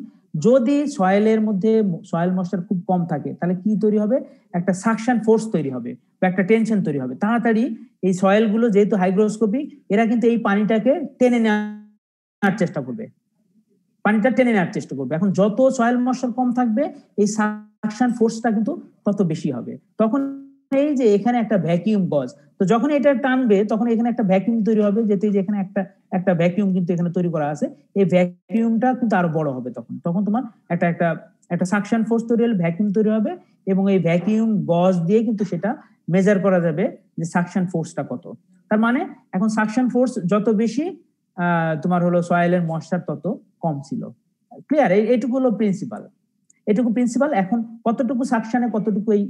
যদি সয়েলের মধ্যে সয়েল মশার খুব কম থাকে তাহলে কি তৈরি হবে একটা সাকশন ফোর্স তৈরি হবে বা একটা টেনশন তৈরি হবে তাড়াতাড়ি এই সয়েলগুলো যেহেতু হাইগ্রোস্কোপিক এরা কিন্তু এই পানিটাকে টেনে নেওয়া নেওয়ার চেষ্টা করবে পানিটা টেনে নেওয়ার চেষ্টা করবে এখন যত সয়েল মশার কম থাকবে এই সাকশন ফোর্সটা কিন্তু তত বেশি হবে তখন এই যে এখানে একটা ভ্যাকিউম গজ তো যখন এটা টানবে তখন এখানে একটা ভ্যাকিউম তৈরি হবে যেতে যে এখানে একটা একটা ভ্যাকিউম কিন্তু এখানে তৈরি করা আছে এই ভ্যাকিউমটা কিন্তু আরো বড় হবে তখন তখন তোমার একটা একটা একটা সাকশন ফোর্স তৈরি হলে ভ্যাকিউম তৈরি হবে এবং এই ভ্যাকিউম গজ দিয়ে কিন্তু সেটা মেজার করা যাবে যে সাকশন ফোর্সটা কত তার মানে এখন সাকশন ফোর্স যত বেশি তোমার হলো সয়েলের মশার তত কম ছিল ক্লিয়ার এইটুকু হলো প্রিন্সিপাল এটুকু প্রিন্সিপাল এখন কতটুকু সাকশানে কতটুকু এই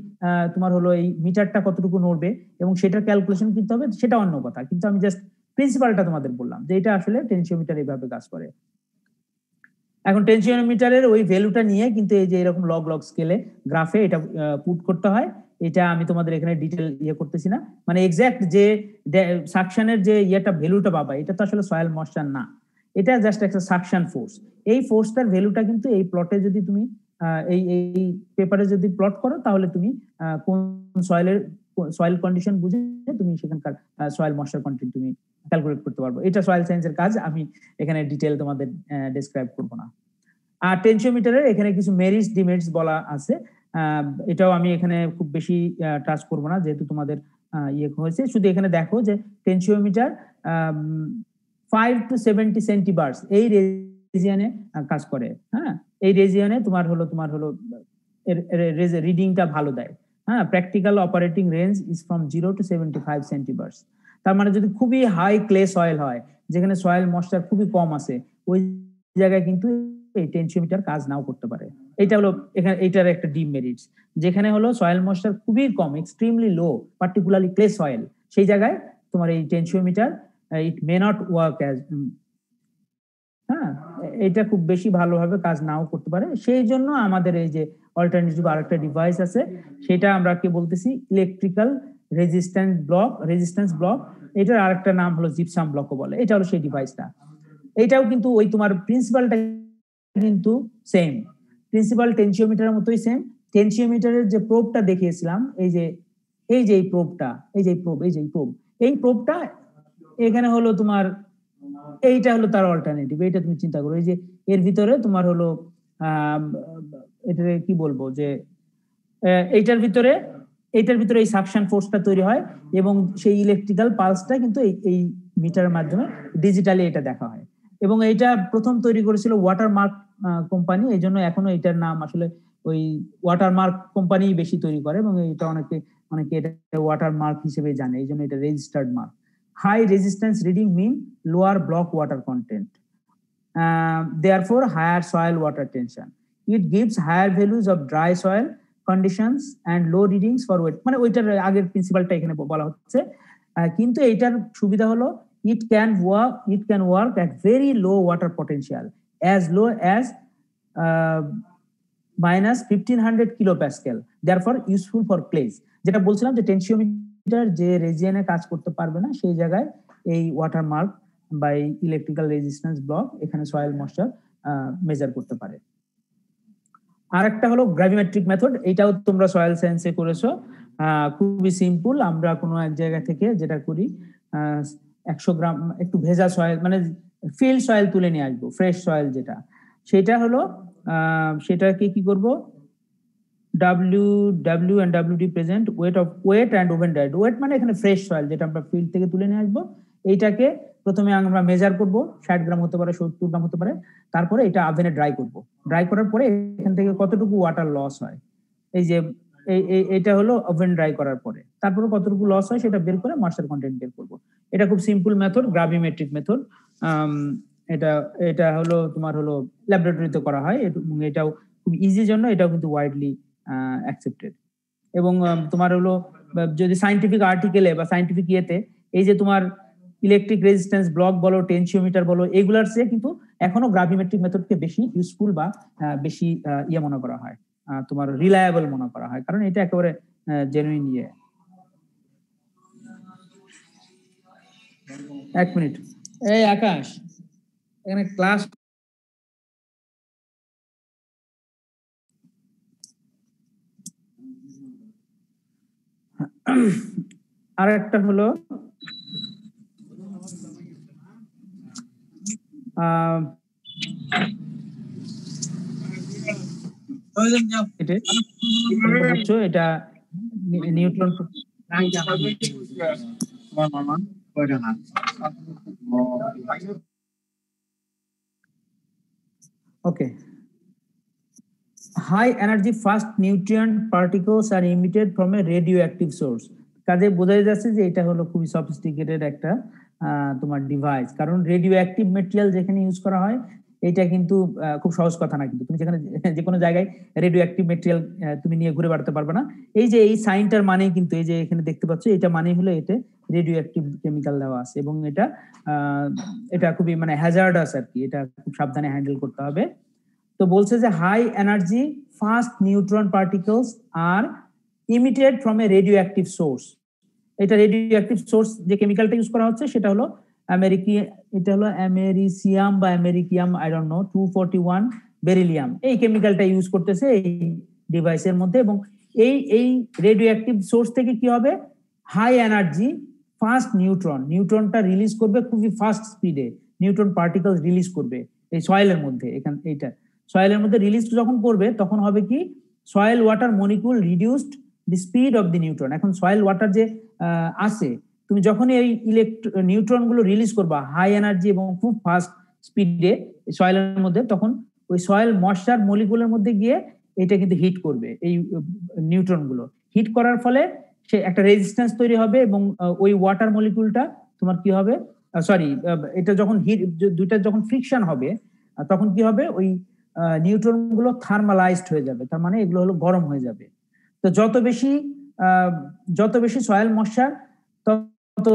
তোমার হলো এই মিটারটা কতটুকু নড়বে এবং সেটার ক্যালকুলেশন কিনতে হবে সেটা অন্য কথা কিন্তু আমি জাস্ট প্রিন্সিপালটা তোমাদের বললাম যে এটা আসলে মিটার এইভাবে কাজ করে এখন টেনসিওমিটারের ওই ভ্যালুটা নিয়ে কিন্তু এই যে এরকম লগ লগ স্কেলে গ্রাফে এটা পুট করতে হয় এটা আমি তোমাদের এখানে ডিটেল ইয়ে করতেছি না মানে এক্স্যাক্ট যে সাকশনের যে ইয়েটা ভ্যালুটা পাবা এটা তো আসলে সয়েল মশার না এটা জাস্ট একটা সাকশন ফোর্স এই ফোর্সটার ভ্যালুটা কিন্তু এই প্লটে যদি তুমি এই এই পেপারে যদি প্লট করো তাহলে তুমি কোন সয়েলের সয়েল কন্ডিশন বুঝে তুমি সেখানকার সয়েল মশার কন্টেন্ট তুমি ক্যালকুলেট করতে পারবো এটা সয়েল সায়েন্সের কাজ আমি এখানে ডিটেল তোমাদের ডিসক্রাইব করব না আর টেনশিওমিটারের এখানে কিছু মেরিস ডিমেরিটস বলা আছে এটাও আমি এখানে খুব বেশি টাচ করব না যেহেতু তোমাদের ইয়ে হয়েছে শুধু এখানে দেখো যে tensiometer five to seventy centibars এই রেজিয়নে কাজ করে হ্যাঁ এই রেজিয়নে তোমার হলো তোমার হলো রিডিংটা ভালো দেয় হ্যাঁ practical operating range is from zero to seventy five centibars তার মানে যদি খুবই হাই ক্লে সয়েল হয় যেখানে সয়েল মশার খুবই কম আছে ওই জায়গায় কিন্তু এই টেনশিওমিটার কাজ নাও করতে পারে এটা হলো এখানে এটার একটা মেরিটস যেখানে হলো সয়েল ময়েশ্চার খুবই কম extremely low particularly clay soil সেই জায়গায় তোমার এই tensiometer it may not work as হ্যাঁ এটা খুব বেশি ভালোভাবে কাজ নাও করতে পারে সেই জন্য আমাদের এই যে অল্টারনেটিভ আরেকটা ডিভাইস আছে সেটা আমরা কি বলতেছি electrical resistance block resistance block এটার আরেকটা নাম হলো জিপসাম ব্লক বলে এটা হলো সেই ডিভাইসটা এটাও কিন্তু ওই তোমার প্রিন্সিপালটা কিন্তু সেম প্রিন্সিপাল টেনসিওমিটারের মতোই সেম টেনসিওমিটারের যে প্রোবটা দেখিয়েছিলাম এই যে এই যে এই প্রোবটা এই যে প্রোব এই যে প্রোব এই প্রোবটা এখানে হলো তোমার এইটা হলো তার অল্টারনেটিভ এইটা তুমি চিন্তা করো এই যে এর ভিতরে তোমার হলো এটা কি বলবো যে এইটার ভিতরে এইটার ভিতরে এই সাকশন ফোর্সটা তৈরি হয় এবং সেই ইলেকট্রিক্যাল পালসটা কিন্তু এই এই মিটারের মাধ্যমে ডিজিটালি এটা দেখা হয় এবং এইটা প্রথম তৈরি করেছিল ওয়াটার মার্ক কোম্পানি এই জন্য এখনো এটার নাম আসলে ওই ওয়াটারমার্ক কোম্পানি বেশি তৈরি করে এবং এটা অনেকে অনেকে এটা ওয়াটারমার্ক হিসেবে জানে এই জন্য এটা registered mark high resistance reading mean lower block water content therefore higher soil water tension it gives higher values of dry soil conditions and low readings for wet মানে ওইটার আগের প্রিন্সিপালটা এখানে বলা হচ্ছে কিন্তু এইটার সুবিধা হলো it can work it can work at very low water potential as low as uh, minus 1500 kilopascal therefore useful for place যেটা বলছিলাম যে টেনসিওমিটার যে রেজিয়ানে কাজ করতে পারবে না সেই জায়গায় এই ওয়াটার মার্ক বা ইলেকট্রিক্যাল রেজিস্ট্যান্স ব্লক এখানে সয়েল ময়েশ্চার মেজার করতে পারে আর একটা হলো গ্র্যাভিমেট্রিক মেথড এটাও তোমরা সয়েল সায়েন্সে করেছো খুবই সিম্পল আমরা কোনো এক জায়গা থেকে যেটা করি একশো গ্রাম একটু ভেজা সয়েল মানে ফিল্ড সয়েল তুলে নিয়ে আসবো ফ্রেশ সয়েল যেটা সেটা হলো সেটাকে কি করব W W and W D present weight of wet and oven dry weight মানে এখানে ফ্রেশ সয়েল যেটা আমরা ফিল্ড থেকে তুলে নিয়ে আসবো এইটাকে প্রথমে আমরা মেজার করব ষাট গ্রাম হতে পারে সত্তর গ্রাম হতে পারে তারপরে এটা আভেনে ড্রাই করব ড্রাই করার পরে এখান থেকে কতটুকু ওয়াটার লস হয় এই যে এটা হলো ওভেন ড্রাই করার পরে তারপরে কতটুকু লস হয় সেটা বের করে মার্শাল কন্টেন্ট বের করব এটা খুব সিম্পল মেথড গ্রাভিমেট্রিক মেথড এটা এটা হলো তোমার হলো ল্যাবরেটরিতে করা হয় এবং এটাও খুব ইজি জন্য এটাও কিন্তু ওয়াইডলি অ্যাকসেপ্টেড এবং তোমার হলো যদি সাইন্টিফিক আর্টিকেলে বা সাইন্টিফিক ইয়েতে এই যে তোমার ইলেকট্রিক রেজিস্ট্যান্স ব্লক বলো টেনশিওমিটার বলো এগুলার চেয়ে কিন্তু এখনো গ্রাভিমেট্রিক মেথডকে বেশি ইউজফুল বা বেশি ইয়ে মনে করা হয় তোমার রিলায়েবল মনে করা হয় কারণ এটা একেবারে জেনুইন ইয়ে এক মিনিট এই আকাশ এখানে ক্লাস আর একটা হলো এটা নিউট্রন কয়টা না okay high energy fast nutrient particles are emitted from a radioactive source কাজে বোঝা যাচ্ছে যে এটা হলো খুবই সফিস্টিকেটেড একটা তোমার ডিভাইস কারণ রেডিও অ্যাক্টিভ মেটেরিয়াল যেখানে ইউজ করা হয় এটা কিন্তু খুব সহজ কথা না কিন্তু তুমি যেখানে যে কোনো জায়গায় রেডিও অ্যাক্টিভ মেটেরিয়াল তুমি নিয়ে ঘুরে বেড়াতে পারবে না এই যে এই সাইনটার মানে কিন্তু এই যে এখানে দেখতে পাচ্ছ এটা মানে হলো এটা রেডিও অ্যাক্টিভ কেমিক্যাল দেওয়া আছে এবং এটা এটা খুবই মানে হ্যাজার্ডাস আর কি এটা খুব সাবধানে হ্যান্ডেল করতে হবে তো বলছে যে high energy fast neutron particles are emitted from a radioactive source এটা রেডিও অ্যাক্টিভ সোর্স যে কেমিক্যালটা ইউজ করা হচ্ছে সেটা হলো আমেরিকি এটা হলো আমেরিসিয়াম বা americium I don't know two forty one beryllium এই কেমিক্যালটা ইউজ করতেছে এই ডিভাইসের মধ্যে এবং এই এই রেডিও অ্যাক্টিভ সোর্স থেকে কি হবে হাই এনার্জি ফাস্ট নিউট্রন নিউট্রনটা রিলিজ করবে খুবই ফাস্ট স্পিডে নিউট্রন পার্টিকেলস রিলিজ করবে এই সয়েলের মধ্যে এখান এইটা সয়েলের মধ্যে রিলিজ যখন করবে তখন হবে কি soil water molecule reduced the speed of the neutron এখন সয়েল ওয়াটার যে আসে তুমি যখনই এই ইলেকট্র নিউট্রনগুলো রিলিজ করবা হাই এনার্জি এবং খুব ফাস্ট স্পিডে সয়েলের মধ্যে তখন ওই সয়েল ময়শ্চার মলিকুলের মধ্যে গিয়ে এটা কিন্তু হিট করবে এই নিউট্রনগুলো হিট করার ফলে সে একটা রেজিস্ট্যান্স তৈরি হবে এবং ওই ওয়াটার মলিকুলটা তোমার কি হবে সরি এটা যখন হিট দুইটা যখন ফ্রিকশন হবে তখন কি হবে ওই নিউট্রন গুলো থার্মালাইজড হয়ে যাবে তার মানে এগুলো হলো গরম হয়ে যাবে তো যত বেশি যত বেশি সয়েল মশার তত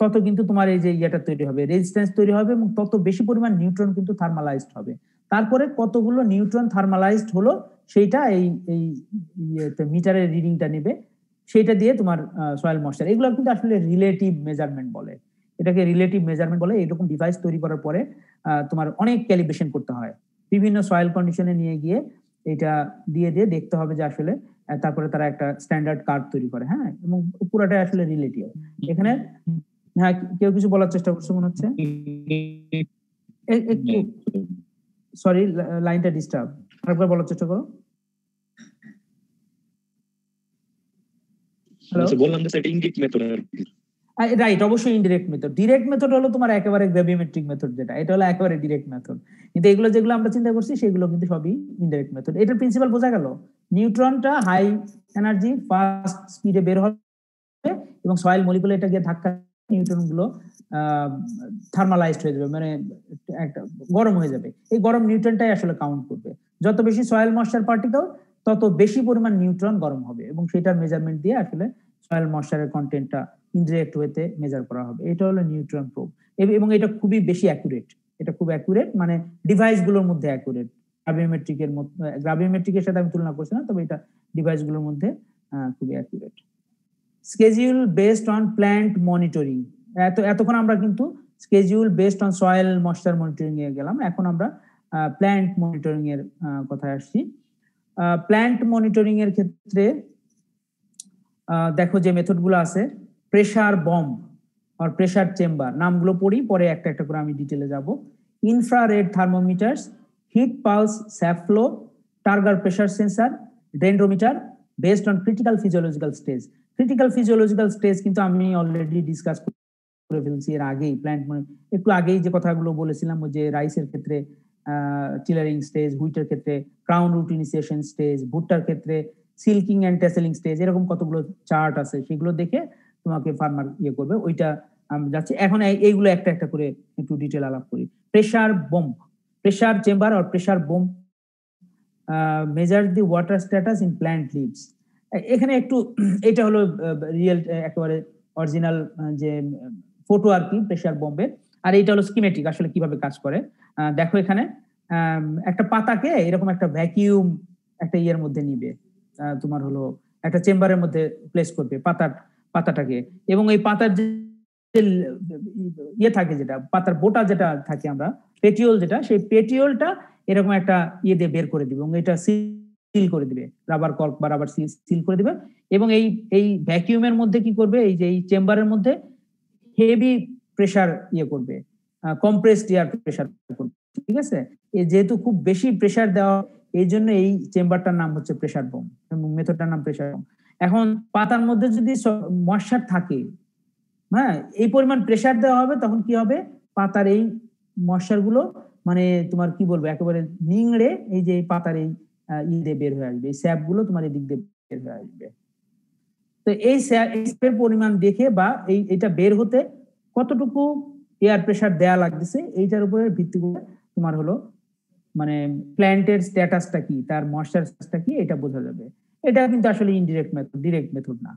তত কিন্তু তোমার এই যে ইয়েটা তৈরি হবে রেজিস্ট্যান্স তৈরি হবে এবং তত বেশি পরিমাণ নিউট্রন কিন্তু থার্মালাইজড হবে তারপরে কতগুলো নিউট্রন থার্মালাইজড হলো সেইটা এই এই মিটারের রিডিংটা নেবে সেটা দিয়ে তোমার সয়েল মশার এগুলো কিন্তু আসলে রিলেটিভ মেজারমেন্ট বলে এটাকে রিলেটিভ মেজারমেন্ট বলে এরকম ডিভাইস তৈরি করার পরে তোমার অনেক ক্যালিব্রেশন করতে হয় বিভিন্ন সয়েল কন্ডিশনে নিয়ে গিয়ে এটা দিয়ে দিয়ে দেখতে হবে যে আসলে তারপরে তারা একটা স্ট্যান্ডার্ড কার্ড তৈরি করে হ্যাঁ এবং পুরাটাই আসলে রিলেটিভ এখানে হ্যাঁ কেউ কিছু বলার চেষ্টা করছে মনে হচ্ছে সরি লাইনটা ডিস্টার্ব আরেকবার বলার চেষ্টা করো বললাম যে সেটা ইনডিরেক্ট মেথড রাইট অবশ্যই ইনডিরেক্ট মেথড ডিরেক্ট মেথড হলো তোমার একেবারে গ্র্যাভিমেট্রিক মেথড যেটা এটা হলো একেবারে ডিরেক্ট মেথড কিন্তু এগুলো যেগুলো আমরা চিন্তা করছি সেগুলো কিন্তু সবই ইনডিরেক্ট মেথড এটার প্রিন্সিপাল বোঝা গেল নিউট্রনটা হাই এনার্জি ফাস্ট স্পিডে বের হবে এবং সয়েল মলিকুলে এটা গিয়ে ধাক্কা নিউট্রন গুলো থার্মালাইজড হয়ে যাবে মানে একটা গরম হয়ে যাবে এই গরম নিউট্রনটাই আসলে কাউন্ট করবে যত বেশি সয়েল ময়শ্চার পার্টিকেল তত বেশি পরিমাণ নিউট্রন গরম হবে এবং সেটার মেজারমেন্ট দিয়ে আসলে সয়েল ময়শ্চারের কন্টেন্টটা ইনডিরেক্ট ওয়েতে মেজার করা হবে এটা হলো নিউট্রন প্রোব এবং এটা খুবই বেশি অ্যাকুরেট এটা খুব অ্যাকুরেট মানে ডিভাইসগুলোর মধ্যে অ্যাকুরেট গ্রাভিওমেট্রিকের গ্রাভিওমেট্রিকের সাথে আমি তুলনা করছি না তবে এটা ডিভাইসগুলোর মধ্যে খুবই accurate schedule based on plant monitoring এত এতক্ষণ আমরা কিন্তু schedule based on soil moisture monitoring এ গেলাম এখন আমরা প্ল্যান্ট মনিটরিং এর কথায় আসছি প্ল্যান্ট মনিটরিং এর ক্ষেত্রে দেখো যে মেথডগুলো আছে প্রেশার বম আর প্রেশার চেম্বার নামগুলো পড়ি পরে একটা একটা করে আমি ডিটেলে যাব infrared thermometer heat pulse sap flow turgor pressure sensor dendrometer based on critical physiological stage critical physiological stage কিন্তু আমি অলরেডি ডিসকাস করে ফেলছি এর আগেই প্ল্যান্ট একটু আগেই যে কথাগুলো বলেছিলাম যে রাইসের ক্ষেত্রে চিলারিং স্টেজ হুইটের ক্ষেত্রে ক্রাউন রুট ইনিসিয়েশন স্টেজ ভুট্টার ক্ষেত্রে সিল্কিং অ্যান্ড টেসেলিং স্টেজ এরকম কতগুলো চার্ট আছে সেগুলো দেখে তোমাকে ফার্মার ইয়ে করবে ওইটা যাচ্ছে এখন এইগুলো একটা একটা করে একটু ডিটেল আলাপ করি প্রেশার বোম প্রেশার চেম্বার আর pressure bomb measure the water status in plant leaves এখানে একটু এটা হলো রিয়েল একেবারে অরিজিনাল যে ফটো আর কি প্রেশার বোম্বের আর এইটা হলো স্কিমেটিক আসলে কিভাবে কাজ করে দেখো এখানে একটা পাতাকে এরকম একটা ভ্যাকিউম একটা ইয়ের মধ্যে নিবে তোমার হলো একটা চেম্বারের মধ্যে প্লেস করবে পাতার পাতাটাকে এবং এই পাতার যে ইয়ে থাকে যেটা পাতার বোটা যেটা থাকে আমরা পেটিওল যেটা সেই পেটিওলটা এরকম একটা ইয়ে দিয়ে বের করে দিবে এবং এটা সিল করে দিবে রাবার কর্ক বা রাবার সিল সিল করে দিবে এবং এই এই ভ্যাকিউমের মধ্যে কি করবে এই যে এই চেম্বারের মধ্যে হেভি প্রেশার ইয়ে করবে কম্প্রেসড এয়ার প্রেশার করবে ঠিক আছে যেহেতু খুব বেশি প্রেশার দেওয়া এই জন্য এই চেম্বারটার নাম হচ্ছে প্রেশার বোম মেথডটার নাম প্রেশার বোম এখন পাতার মধ্যে যদি ময়সার থাকে হ্যাঁ এই পরিমাণ প্রেশার দেওয়া হবে তখন কি হবে পাতার এই ময়সার গুলো মানে তোমার কি বলবো একেবারে নিংড়ে এই যে পাতার এই ইয়ে বের হয়ে আসবে এই স্যাপ গুলো তোমার এই দিক দিয়ে বের হয়ে আসবে তো এই স্যাপের পরিমাণ দেখে বা এই এটা বের হতে কতটুকু এয়ার প্রেশার দেয়া লাগতেছে এইটার উপরে ভিত্তি করে তোমার হলো মানে প্ল্যান্টের স্ট্যাটাসটা কি তার ময়শ্চার স্ট্যাটাসটা কি এটা বোঝা যাবে এটা কিন্তু আসলে ইনডিরেক্ট মেথড ডিরেক্ট মেথড না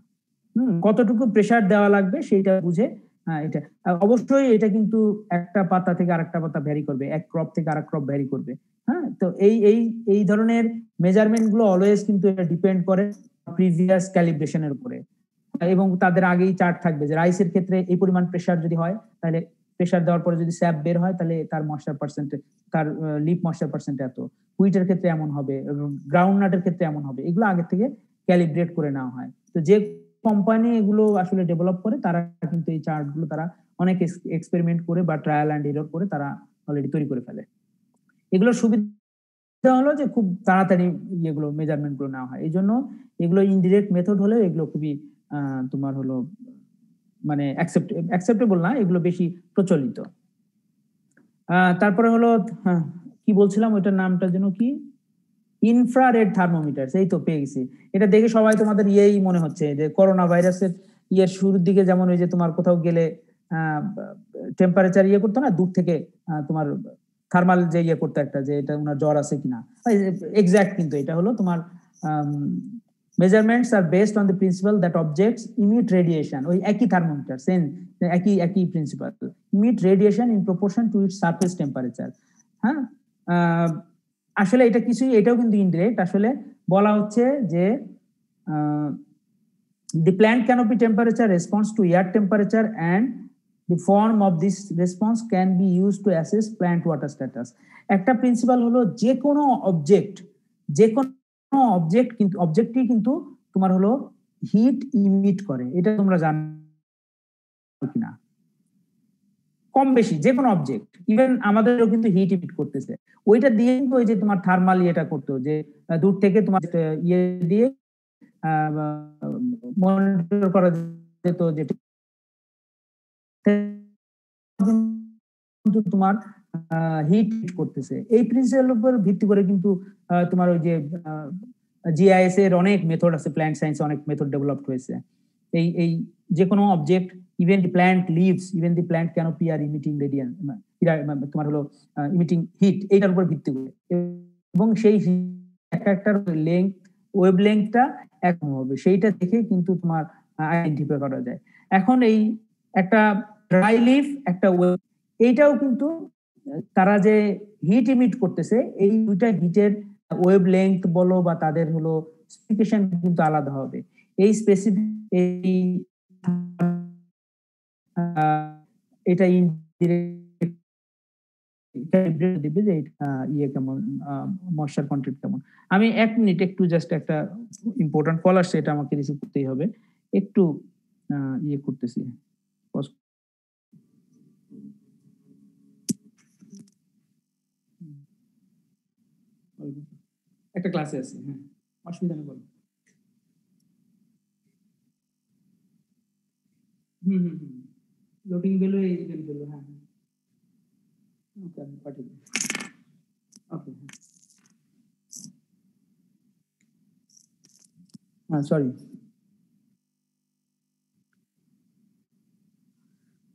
কতটুকু প্রেসার দেওয়া লাগবে সেইটা বুঝে হ্যাঁ, এটা অবশ্যই এটা কিন্তু একটা পাতা থেকে আরেকটা পাতা ভ্যারি করবে এক ক্রপ থেকে আরেক ক্রপ ভ্যারি করবে হ্যাঁ তো এই এই এই ধরনের মেজারমেন্ট গুলো অলওয়েজ কিন্তু এটা ডিপেন্ড করে প্রিভিয়াস ক্যালিব্রেশনের উপরে এবং তাদের আগেই চার্ট থাকবে যে রাইসের ক্ষেত্রে এই পরিমাণ প্রেশার যদি হয় তাহলে প্রেশার দেওয়ার পরে যদি স্যাপ বের হয় তাহলে তার মশলার পার্সেন্ট তার লিপ মশলার পার্সেন্ট এত হুইটের ক্ষেত্রে এমন হবে গ্রাউন্ড নাটের ক্ষেত্রে এমন হবে এগুলো আগে থেকে ক্যালিব্রেট করে নেওয়া হয় তো যে কোম্পানি এগুলো আসলে ডেভেলপ করে তারা কিন্তু এই চার্ট গুলো তারা অনেক এক্সপেরিমেন্ট করে বা ট্রায়াল অ্যান্ড এরর করে তারা অলরেডি তৈরি করে ফেলে এগুলো সুবিধা হলো যে খুব তাড়াতাড়ি এগুলো মেজারমেন্ট গুলো নেওয়া হয় এই জন্য এগুলো ইনডিরেক্ট মেথড হলেও এগুলো খুবই তোমার হলো মানে অ্যাকসেপ্টেবল না এগুলো বেশি প্রচলিত তারপরে হলো হ্যাঁ, কি বলছিলাম ওইটার নামটা যেন কি ইনফ্রারেড থার্মোমিটার এই তো পেয়ে গেছি এটা দেখে সবাই তোমাদের ইয়েই মনে হচ্ছে যে করোনা ভাইরাসের ইয়ের শুরুর দিকে যেমন ওই যে তোমার কোথাও গেলে টেম্পারেচার ইয়ে করতো না দূর থেকে তোমার থার্মাল যে ইয়ে করতো একটা যে এটা ওনার জ্বর আছে কিনা এক্সাক্ট কিন্তু এটা হলো তোমার measurements are based on the principle that objects emit radiation ওই একই থার্মোমিটার সেম একই একই principle emit radiation in proportion to it surface temperature হ্যাঁ আসলে এটা কিছুই এটাও কিন্তু ইনডিরেক্ট আসলে বলা হচ্ছে যে plant can canopy temperature response to air temperature and the form of this response can be use to assess plant water status একটা প্রিন্সিপাল হলো যে কোনো অবজেক্ট যে কোনো অবজেক্ট কিন্তু অবজেক্টই কিন্তু তোমার হলো হিট ইমিট করে এটা তোমরা জানো কিনা কম বেশি যে কোনো অবজেক্ট ইভেন আমাদেরও কিন্তু হিট ইমিট করতেছে ওইটা দিয়ে কিন্তু ওই যে তোমার থার্মাল ইয়েটা করতো যে দূর থেকে তোমার ইয়ে দিয়ে মনিটর করা যেত যে তোমার হিট করতেছে এই প্রিন্সিপাল উপর ভিত্তি করে কিন্তু তোমার ওই যে জিআইএস এর অনেক মেথড আছে প্ল্যান্ট সায়েন্স অনেক মেথড ডেভেলপ হয়েছে এই এই যে কোনো object even the plant leaves even the plant canopy emitting radiant তোমার হলো ইমিটিং হিট এইটার উপর ভিত্তি করে এবং সেই এক একটার লেংথ ওয়েব লেংথটা এখন হবে সেইটা দেখে কিন্তু তোমার আইডেন্টিফাই করা যায় এখন এই একটা ড্রাই লিভ একটা ওয়েব এইটাও কিন্তু তারা যে হিট ইমিট করতেছে এই দুইটা হিটের ওয়েব লেংথ বলো বা তাদের হলো স্পেসিফিকেশন কিন্তু আলাদা হবে এই স্পেসিফিক এই এটা দিবে যে ইয়ে কেমন ময়শ্চার কন্টেন্ট কেমন আমি এক মিনিট একটু জাস্ট একটা ইম্পর্টেন্ট কল আসছে এটা আমাকে রিসিভ করতেই হবে একটু ইয়ে করতেছি একটা ক্লাসে আছি হ্যাঁ অসুবিধা নেই বলো হুম হুম লোডিং এই হ্যাঁ ওকে হ্যাঁ। আমি পাঠিয়ে ওকে হ্যাঁ সরি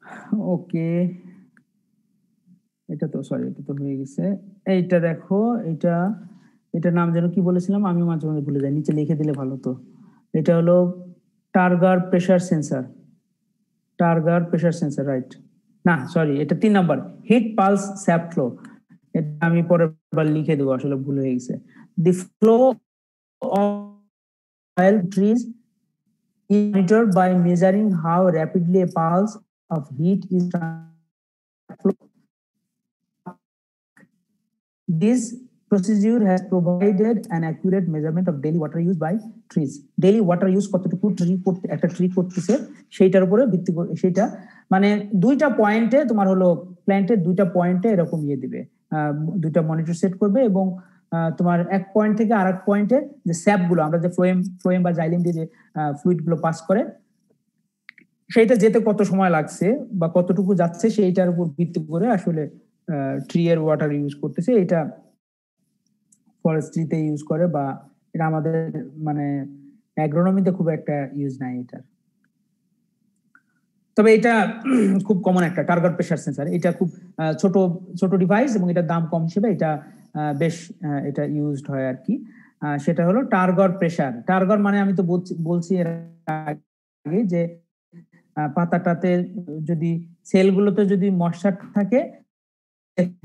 হ্যাঁ, ওকে এটা তো সরি এটা তো হয়ে গেছে এইটা দেখো এটা এটা নাম যেন কি বলেছিলাম আমি মাঝে মাঝে ভুলে যাই নিচে লিখে দিলে ভালো তো এটা হলো turgor pressure sensor turgor pressure sensor right না সরি এটা তিন number heat pulse sap flow এটা আমি পরে লিখে দেবো আসলে ভুল হয়ে গেছে the flow oil trees monitor by measuring how rapidly a pulse of heat is flow. This procedure has provided an accurate measurement of daily water use by trees daily water use কতটুকু tree করতে একটা tree করতেছে সেইটার উপরে ভিত্তি করে সেইটা মানে দুইটা পয়েন্টে তোমার হলো প্ল্যান্টের দুইটা পয়েন্টে এরকম ইয়ে দিবে দুইটা মনিটর সেট করবে এবং তোমার এক পয়েন্ট থেকে আর এক পয়েন্টে যে স্যাপ গুলো আমরা যে ফ্লোয়েম ফ্লোয়েম বা জাইলিম দিয়ে যে ফ্লুইড গুলো পাস করে সেইটা যেতে কত সময় লাগছে বা কতটুকু যাচ্ছে সেইটার উপর ভিত্তি করে আসলে ট্রি এর ওয়াটার ইউজ করতেছে এটা ফরেস্ট্রিতে ইউজ করে বা এটা আমাদের মানে অ্যাগ্রোনমিতে খুব একটা ইউজ নাই এটার তবে এটা খুব কমন একটা টার্গেট প্রেশার সেন্সার এটা খুব ছোট ছোট ডিভাইস এবং এটার দাম কম হিসেবে এটা বেশ এটা ইউজড হয় আর কি সেটা হলো টার্গর প্রেশার টার্গর মানে আমি তো বলছি এর আগে যে পাতাটাতে যদি সেলগুলোতে যদি মশার থাকে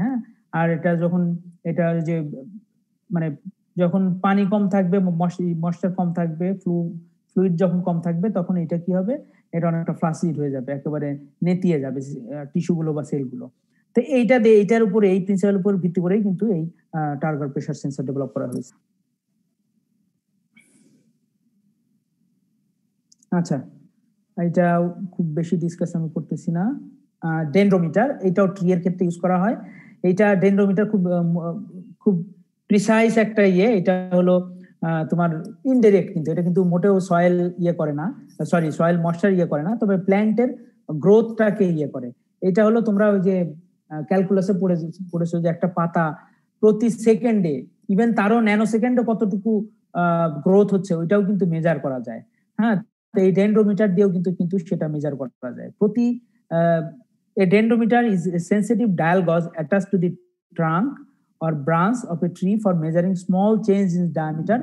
হ্যাঁ আর এটা যখন এটা যে মানে যখন পানি কম থাকবে ময়শ্চার কম থাকবে ফ্লু ফ্লুইড যখন কম থাকবে তখন এটা কি হবে এটা অনেকটা ফ্লাসিড হয়ে যাবে একেবারে নেতিয়ে যাবে টিস্যুগুলো বা সেলগুলো তো এইটা দিয়ে এইটার উপরে এই প্রিন্সিপাল উপর ভিত্তি করেই কিন্তু এই টার্গার প্রেশার সেন্সার ডেভেলপ করা হয়েছে আচ্ছা এটা খুব বেশি ডিসকাস আমি করতেছি না ডেন্ড্রোমিটার এটাও ট্রি এর ক্ষেত্রে ইউজ করা হয় এইটা ডেন্ড্রোমিটার খুব খুব প্রিসাইজ একটা ইয়ে এটা হলো তোমার ইনডাইরেক্ট কিন্তু এটা কিন্তু মোটেও সয়েল ইয়ে করে না সরি সয়েল ময়শ্চার ইয়ে করে না তবে প্ল্যান্টের গ্রোথটাকে ইয়ে করে এটা হলো তোমরা ওই যে ক্যালকুলাসে পড়ে পড়েছো যে একটা পাতা প্রতি সেকেন্ডে ইভেন তারও ন্যানো সেকেন্ডে কতটুকু গ্রোথ হচ্ছে ওইটাও কিন্তু মেজার করা যায় হ্যাঁ তো এই ডেন্ড্রোমিটার দিয়েও কিন্তু কিন্তু সেটা মেজার করা যায় প্রতি a dendrometer is a sensitive dial gauge attached trunk or branch of a tree for measuring small change in diameter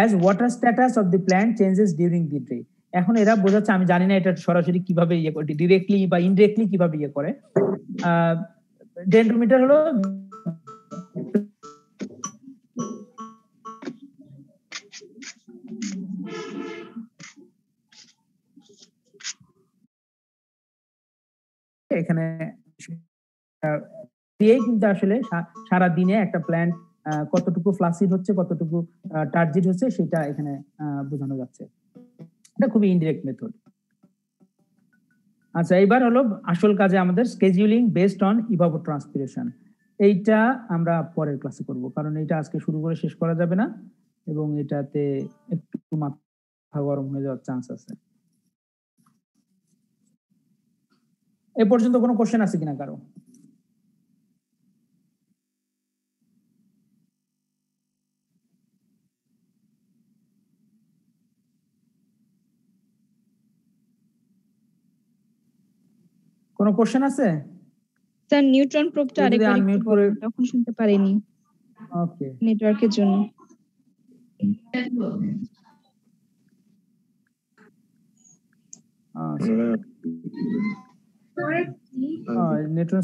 as water status of the plant changes during the day এখন এরা বোঝাচ্ছে আমি জানি না এটা সরাসরি কিভাবে ইয়ে করে ডিরেক্টলি বা ইনডিরেক্টলি কিভাবে ইয়ে করে ডেন্ড্রোমিটার হলো এখানে দিয়েই কিন্তু আসলে সারা দিনে একটা প্ল্যান কতটুকু ফ্লাসিড হচ্ছে কতটুকু টার্জিট হচ্ছে সেটা এখানে বোঝানো যাচ্ছে এটা খুবই ইনডিরেক্ট মেথড আচ্ছা এবার হলো আসল কাজে আমাদের scheduling based on evapotranspiration এইটা আমরা পরের ক্লাসে করব কারণ এটা আজকে শুরু করে শেষ করা যাবে না এবং এটাতে একটু মাথা গরম হয়ে যাওয়ার চান্স আছে এ পর্যন্ত কোনো কোশ্চেন আছে কিনা কারো কোনো কোশ্চেন আছে স্যার নিউট্রন প্রোবটা আরেকবার আনমিউট করে তখন শুনতে পারিনি ওকে নেটওয়ার্কের জন্য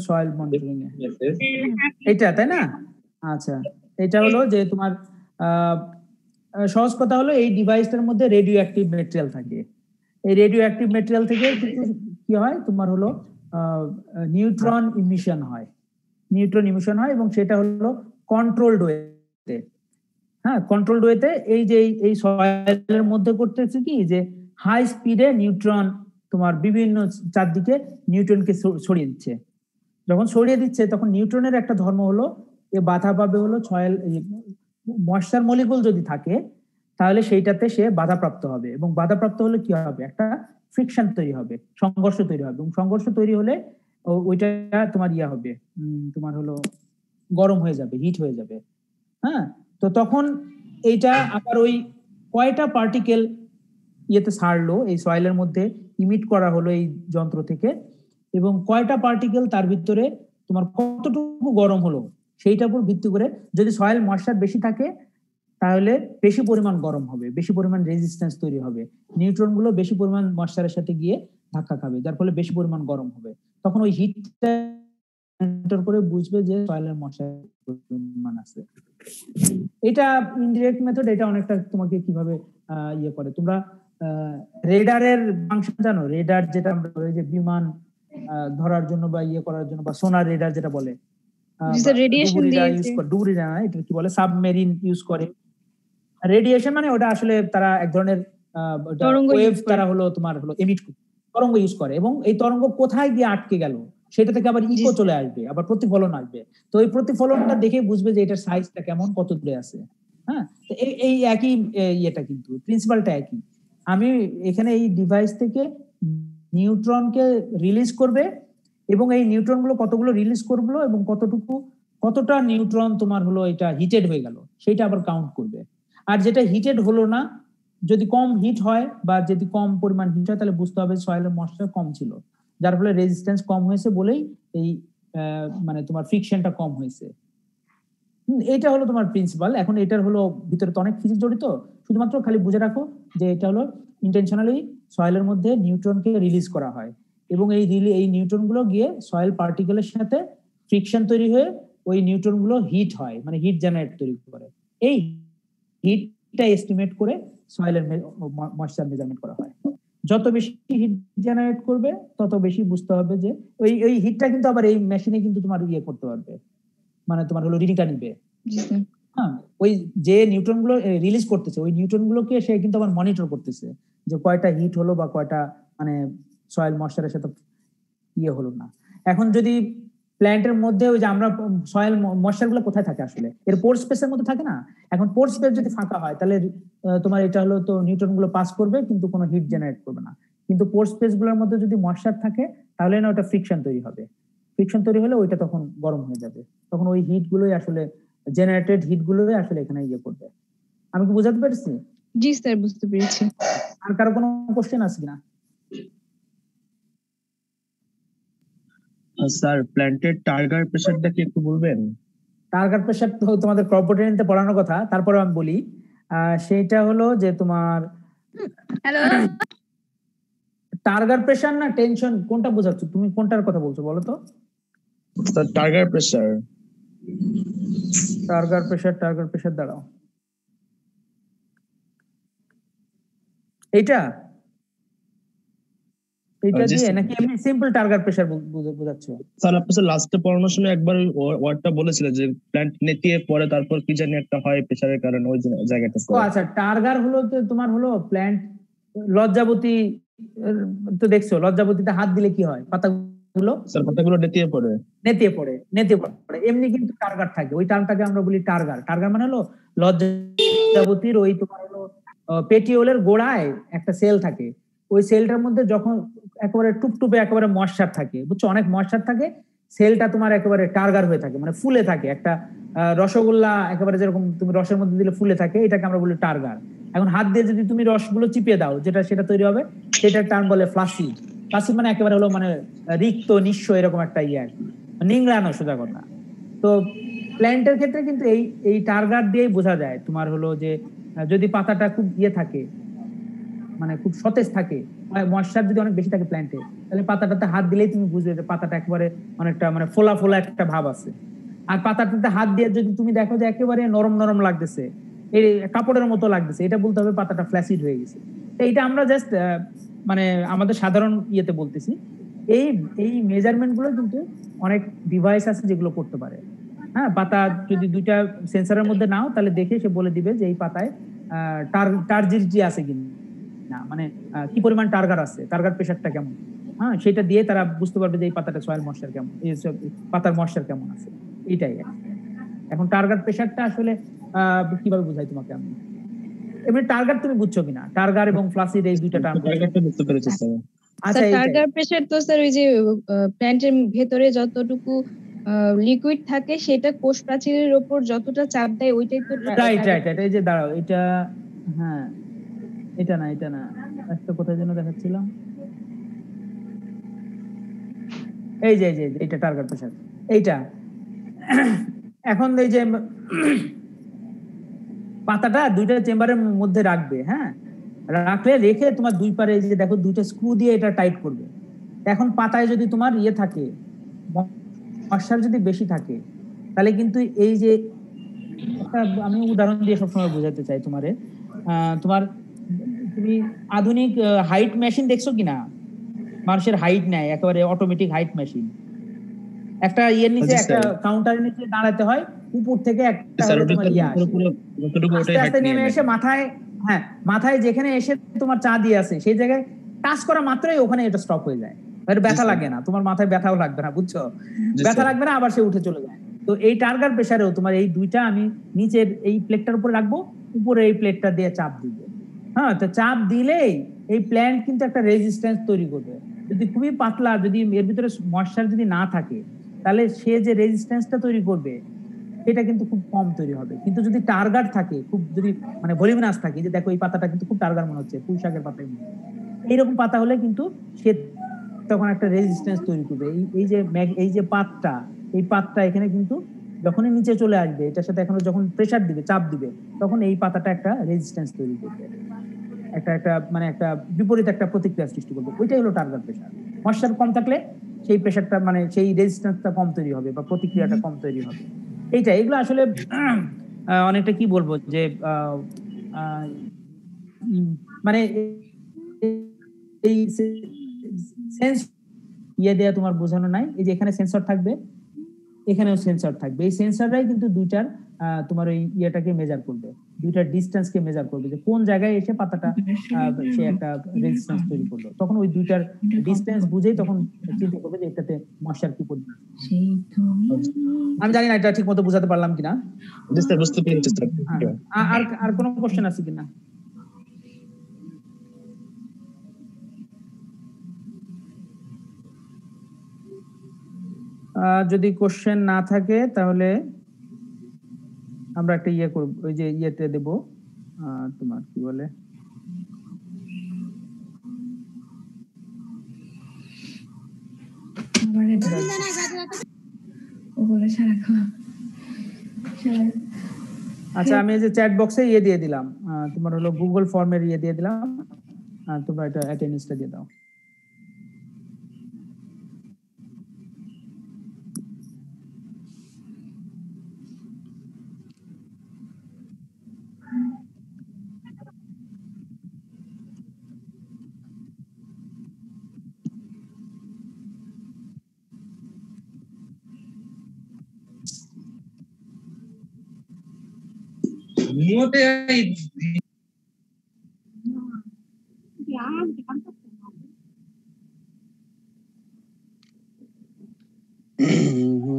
সয়েল এটা তাই না আচ্ছা এটা হলো যে তোমার সহজ কথা হলো এই ডিভাইসটার মধ্যে রেডিও অ্যাক্টিভ মেটেরিয়াল থাকে এই রেডিও অ্যাক্টিভ মেটেরিয়াল থেকে কি হয় তোমার হলো নিউট্রন ইমিশন হয় নিউট্রন ইমিশন হয় এবং সেটা হলো কন্ট্রোলড ওয়েতে হ্যাঁ কন্ট্রোলড ওয়েতে এই যে এই সয়েলের মধ্যে করতেছে কি যে হাই স্পিডে নিউট্রন তোমার বিভিন্ন চারদিকে নিউট্রনকে সরিয়ে দিচ্ছে যখন সরিয়ে দিচ্ছে তখন নিউট্রনের একটা ধর্ম হলো এ বাধা পাবে হলো ছয়েল ময়শ্চার মলিকুল যদি থাকে তাহলে সেইটাতে সে বাধাপ্রাপ্ত হবে এবং বাধাপ্রাপ্ত হলে কি হবে একটা ফ্রিকশন তৈরি হবে সংঘর্ষ তৈরি হবে এবং সংঘর্ষ তৈরি হলে ওইটা তোমার ইয়া হবে তোমার হলো গরম হয়ে যাবে হিট হয়ে যাবে হ্যাঁ তো তখন এইটা আবার ওই কয়টা পার্টিকেল ইয়েতে ছাড়লো এই সয়েলের মধ্যে ইমিট করা হলো এই যন্ত্র থেকে এবং কয়টা পার্টিকেল তার ভিতরে তোমার কতটুকু গরম হলো সেইটার উপর ভিত্তি করে যদি সয়েল ময়শ্চার বেশি থাকে তাহলে বেশি পরিমাণ গরম হবে বেশি পরিমাণ রেজিস্ট্যান্স তৈরি হবে নিউট্রন গুলো বেশি পরিমাণ মশারের সাথে গিয়ে ধাক্কা খাবে যার ফলে বেশি পরিমাণ গরম হবে তখন ওই হিটটা করে বুঝবে যে সয়েলের পরিমাণ আছে এটা ইনডিরেক্ট মেথড এটা অনেকটা তোমাকে কিভাবে ইয়ে করে তোমরা রেডারের ফাংশন জানো রেডার যেটা আমরা বলি যে বিমান ধরার জন্য বা ইয়ে করার জন্য বা সোনার রেডার যেটা বলে রেডিয়েশন ইউজ করে ডুবুরি জানা এটা কি বলে সাবমেরিন ইউজ করে রেডিয়েশন মানে ওটা আসলে তারা এক ধরনের তারা হলো তোমার হলো এমিট তরঙ্গ ইউজ করে এবং এই তরঙ্গ কোথায় গিয়ে আটকে গেল সেটা থেকে আবার ইকো চলে আসবে আবার প্রতিফলন আসবে তো এই প্রতিফলনটা দেখে বুঝবে যে এটার সাইজটা কেমন কত দূরে আছে হ্যাঁ তো এই একই ইয়েটা কিন্তু প্রিন্সিপালটা একই আমি এখানে এই ডিভাইস থেকে নিউট্রনকে রিলিজ করবে এবং এই নিউট্রন গুলো কতগুলো রিলিজ করবো এবং কতটুকু কতটা নিউট্রন তোমার হলো এটা হিটেড হয়ে গেল সেটা আবার কাউন্ট করবে আর যেটা হিটেড হলো না যদি কম হিট হয় বা যদি কম পরিমাণ হিট হয় তাহলে বুঝতে হবে সয়েলের ময়েশ্চার কম ছিল যার ফলে রেজিস্ট্যান্স কম হয়েছে বলেই এই মানে তোমার ফ্রিকশনটা কম হয়েছে এটা হলো তোমার প্রিন্সিপাল এখন এটার হলো ভিতরে তো অনেক ফিজিক্স জড়িত শুধুমাত্র খালি বুঝে রাখো যে এটা হলো ইন্টেনশনালি সয়েলের মধ্যে নিউট্রনকে রিলিজ করা হয় এবং এই রিলি এই নিউট্রন গুলো গিয়ে সয়েল পার্টিকেলের সাথে ফ্রিকশন তৈরি হয়ে ওই নিউট্রনগুলো হিট হয় মানে হিট জেনারেট তৈরি করে এই হিটটা এস্টিমেট করে সয়েলের ময়েশ্চার মেজারমেন্ট করা হয় যত বেশি হিট জেনারেট করবে তত বেশি বুঝতে হবে যে ওই ওই হিটটা কিন্তু আবার এই মেশিনে কিন্তু তোমার ইয়ে করতে পারবে মানে তোমার হলো রিনিকা নিবে হ্যাঁ ওই যে নিউট্রন গুলো রিলিজ করতেছে ওই নিউট্রন গুলোকে সে কিন্তু আবার মনিটর করতেছে যে কয়টা হিট হলো বা কয়টা মানে সয়েল ময়েশ্চারের সাথে ইয়ে হলো না এখন যদি প্ল্যান্টের মধ্যে ওই যে আমরা সয়েল ময়শ্চার গুলো কোথায় থাকে আসলে এর পোর স্পেসের মধ্যে থাকে না এখন পোর স্পেস যদি ফাঁকা হয় তাহলে তোমার এটা হলো তো নিউট্রন গুলো পাস করবে কিন্তু কোনো হিট জেনারেট করবে না কিন্তু পোর স্পেস গুলোর মধ্যে যদি ময়শ্চার থাকে তাহলে না ওটা ফ্রিকশন তৈরি হবে ফ্রিকশন তৈরি হলে ওইটা তখন গরম হয়ে যাবে তখন ওই হিট গুলোই আসলে জেনারেটেড হিট গুলোই আসলে এখানে ইয়ে করবে আমি কি বুঝাতে পেরেছি জি স্যার বুঝতে পেরেছি আর কারো কোনো কোশ্চেন আছে কিনা স্যার প্ল্যান্টের টার্গার প্রেসারটা কি একটু বলবেন টার্গার প্রেসার তো তোমাদের ক্রপ বোটানিতে পড়ানোর কথা তারপরে আমি বলি সেইটা হলো যে তোমার হ্যালো টার্গার প্রেসার না টেনশন কোনটা বোঝাচ্ছ তুমি কোনটার কথা বলছো বলো তো sir turgor pressure turgor pressure turgor pressure দাঁড়াও এইটা এটা দিয়ে নাকি সিম্পল একবার ওয়ার্ডটা যে নেতিয়ে পরে তারপর কি একটা হয় কারণে ওই জায়গাটা টার্গার আচ্ছা, হলো তো তোমার হলো প্ল্যান্ট তো দেখছো লজ্জাবতীতে হাত দিলে কি হয় পাতাগুলো পাতাগুলো নেতিয়ে পড়ে নেতিয়ে পড়ে নেতিয়ে পড়ে এমনি কিন্তু টার্গার থাকে ওই টার্মটাকে আমরা বলি টার্গার টার্গার মানে হলো লজ্জাবতীর ওই তোমার হলো পেটিওলের গোড়ায় একটা সেল থাকে ওই সেলটার মধ্যে যখন একেবারে টুপটুপে একেবারে মশার থাকে বুঝছো অনেক মশার থাকে সেলটা তোমার একেবারে টার্গার হয়ে থাকে মানে ফুলে থাকে একটা রসগোল্লা একেবারে যেরকম তুমি রসের মধ্যে দিলে ফুলে থাকে এটাকে আমরা বলি টার্গার এখন হাত দিয়ে যদি তুমি রসগুলো চিপিয়ে দাও যেটা সেটা তৈরি হবে সেটার টার্ম বলে ফ্লাসি ফ্লাসি মানে একেবারে হলো মানে রিক্ত নিঃস্ব এরকম একটা ইয়ে আর কি নিংড়ানো সোজা কথা তো প্ল্যান্টের ক্ষেত্রে কিন্তু এই এই টার্গার দিয়েই বোঝা যায় তোমার হলো যে যদি পাতাটা খুব ইয়ে থাকে মানে খুব সতেজ থাকে ময়শ্চার মানে যদি অনেক বেশি থাকে প্ল্যান্টে তাহলে পাতাটাতে হাত দিলেই তুমি বুঝবে যে পাতাটা একবারে অনেকটা মানে ফোলা ফোলা একটা ভাব আছে আর পাতাটাতে হাত দিয়ে যদি তুমি দেখো যে একেবারে নরম নরম লাগতেছে এই কাপড়ের মতো লাগতেছে এটা বলতে হবে পাতাটা ফ্ল্যাসিড হয়ে গেছে এইটা আমরা জাস্ট মানে আমাদের সাধারণ ইয়েতে বলতেছি এই এই মেজারমেন্ট গুলো কিন্তু অনেক ডিভাইস আছে যেগুলো করতে পারে হ্যাঁ পাতা যদি দুইটা সেন্সারের মধ্যে নাও তাহলে দেখে সে বলে দিবে যে এই পাতায় টার্জির যে আছে কিনা না মানে কি পরিমাণ টার্গার আছে টার্গার প্রেশারটা কেমন হ্যাঁ সেটা দিয়ে তারা বুঝতে পারবে যে এই পাতাটা সয়েল মশার কেমন পাতার মশার কেমন আছে এটাই এখন টার্গার প্রেশারটা আসলে কিভাবে বোঝাই তোমাকে আমি এমনি টার্গার তুমি বুঝছো কিনা টার্গার এবং ফ্লাসিড এই দুইটা টার্ম বুঝতে পেরেছি আচ্ছা টার্গার প্রেসার তো স্যার ওই যে প্ল্যান্টের ভেতরে যতটুকু লিকুইড থাকে সেটা কোষ প্রাচীরের উপর যতটা চাপ দেয় ওইটাই তো রাইট রাইট এই যে দাঁড়াও এটা হ্যাঁ এটা না এটা না একটা কোথায় যেন দেখাচ্ছিলাম এই যে যে এটা টার্গেট প্রেশার এইটা এখন এই যে পাতাটা দুইটা চেম্বারের মধ্যে রাখবে হ্যাঁ রাখলে রেখে তোমার দুই পারে যে দেখো দুইটা স্ক্রু দিয়ে এটা টাইট করবে এখন পাতায় যদি তোমার ইয়ে থাকে মশার যদি বেশি থাকে তাহলে কিন্তু এই যে আমি উদাহরণ দিয়ে সবসময় বোঝাতে চাই তোমারে তোমার তুমি আধুনিক হাইট মেশিন দেখছো কিনা মানুষের হাইট নেয় একেবারে অটোমেটিক হাইট মেশিন একটা ইয়ের নিচে একটা কাউন্টারের নিচে দাঁড়াতে হয় উপর থেকে একটা আচ্ছা, ইয়ে নেমে এসে মাথায় হ্যাঁ মাথায় যেখানে এসে তোমার চা দিয়ে সেই জায়গায় টাচ করা মাত্রই ওখানে এটা স্টপ হয়ে যায় এটা ব্যথা লাগে না তোমার মাথায় ব্যথাও লাগবে না বুঝছো ব্যথা লাগবে না আবার সে উঠে চলে যায় তো এই টার্গার প্রেসারেও তোমার এই দুইটা আমি নিচের এই প্লেটটার উপরে রাখবো উপরে এই প্লেটটা দিয়ে চাপ দিব হ্যাঁ তো চাপ দিলেই এই প্ল্যান্ট কিন্তু একটা রেজিস্ট্যান্স তৈরি করবে যদি খুবই পাতলা যদি এর ভিতরে মশার যদি না থাকে তাহলে সে যে রেজিস্ট্যান্সটা তৈরি করবে সেটা কিন্তু খুব কম তৈরি হবে কিন্তু যদি টার্গার থাকে খুব যদি মানে ভলিউমিনাস থাকে যে দেখো এই পাতাটা কিন্তু খুব টার্গার মনে হচ্ছে পুঁই শাকের পাতা এইরকম পাতা হলে কিন্তু সে তখন একটা রেজিস্ট্যান্স তৈরি করবে এই এই যে এই যে পাতটা এই পাতটা এখানে কিন্তু যখনই নিচে চলে আসবে এটার সাথে এখন যখন প্রেশার দিবে চাপ দিবে তখন এই পাতাটা একটা রেজিস্ট্যান্স তৈরি করবে একটা একটা মানে একটা বিপরীত একটা প্রতিক্রিয়া সৃষ্টি করবে ওইটাই হলো টার্গেট প্রেশার ময়শ্চার কম থাকলে সেই প্রেশারটা মানে সেই রেজিস্ট্যান্সটা কম তৈরি হবে বা প্রতিক্রিয়াটা কম তৈরি হবে এইটা এগুলো আসলে অনেকটা কি বলবো যে মানে এই সেন্স ইয়ে দেয়া তোমার বোঝানো নাই এই যে এখানে সেন্সর থাকবে এখানেও সেন্সর থাকবে এই সেন্সররাই কিন্তু দুইটার তোমার ওই ইয়েটাকে মেজার করবে দুইটার ডিস্টেন্সকে মেজার করবে যে কোন জায়গায় এসে পাতাটা সে একটা রেজিস্ট্যান্স তৈরি করলো তখন ওই দুইটার ডিস্টেন্স বুঝেই তখন চিন্তা করবে যে এটাতে মশার কি পরিমাণ আমি জানি না এটা ঠিক মতো বুঝাতে পারলাম কিনা বুঝতে পেরেছি আর আর কোনো কোশ্চেন আছে কিনা যদি কোশ্চেন না থাকে তাহলে আমরা একটা ইয়ে করব ওই যে ইয়েতে দেব তোমার কি বলে আচ্ছা আমি যে চ্যাট বক্সে ইয়ে দিয়ে দিলাম তোমার হলো গুগল ফর্মের ইয়ে দিয়ে দিলাম তোমরা এটা অ্যাটেন্ডেন্সটা দিয়ে দাও Ya, hmm.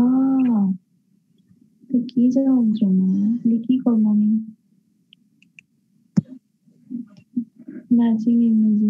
아, 그 기자원 정말 느끼고 몸이 나중에 문제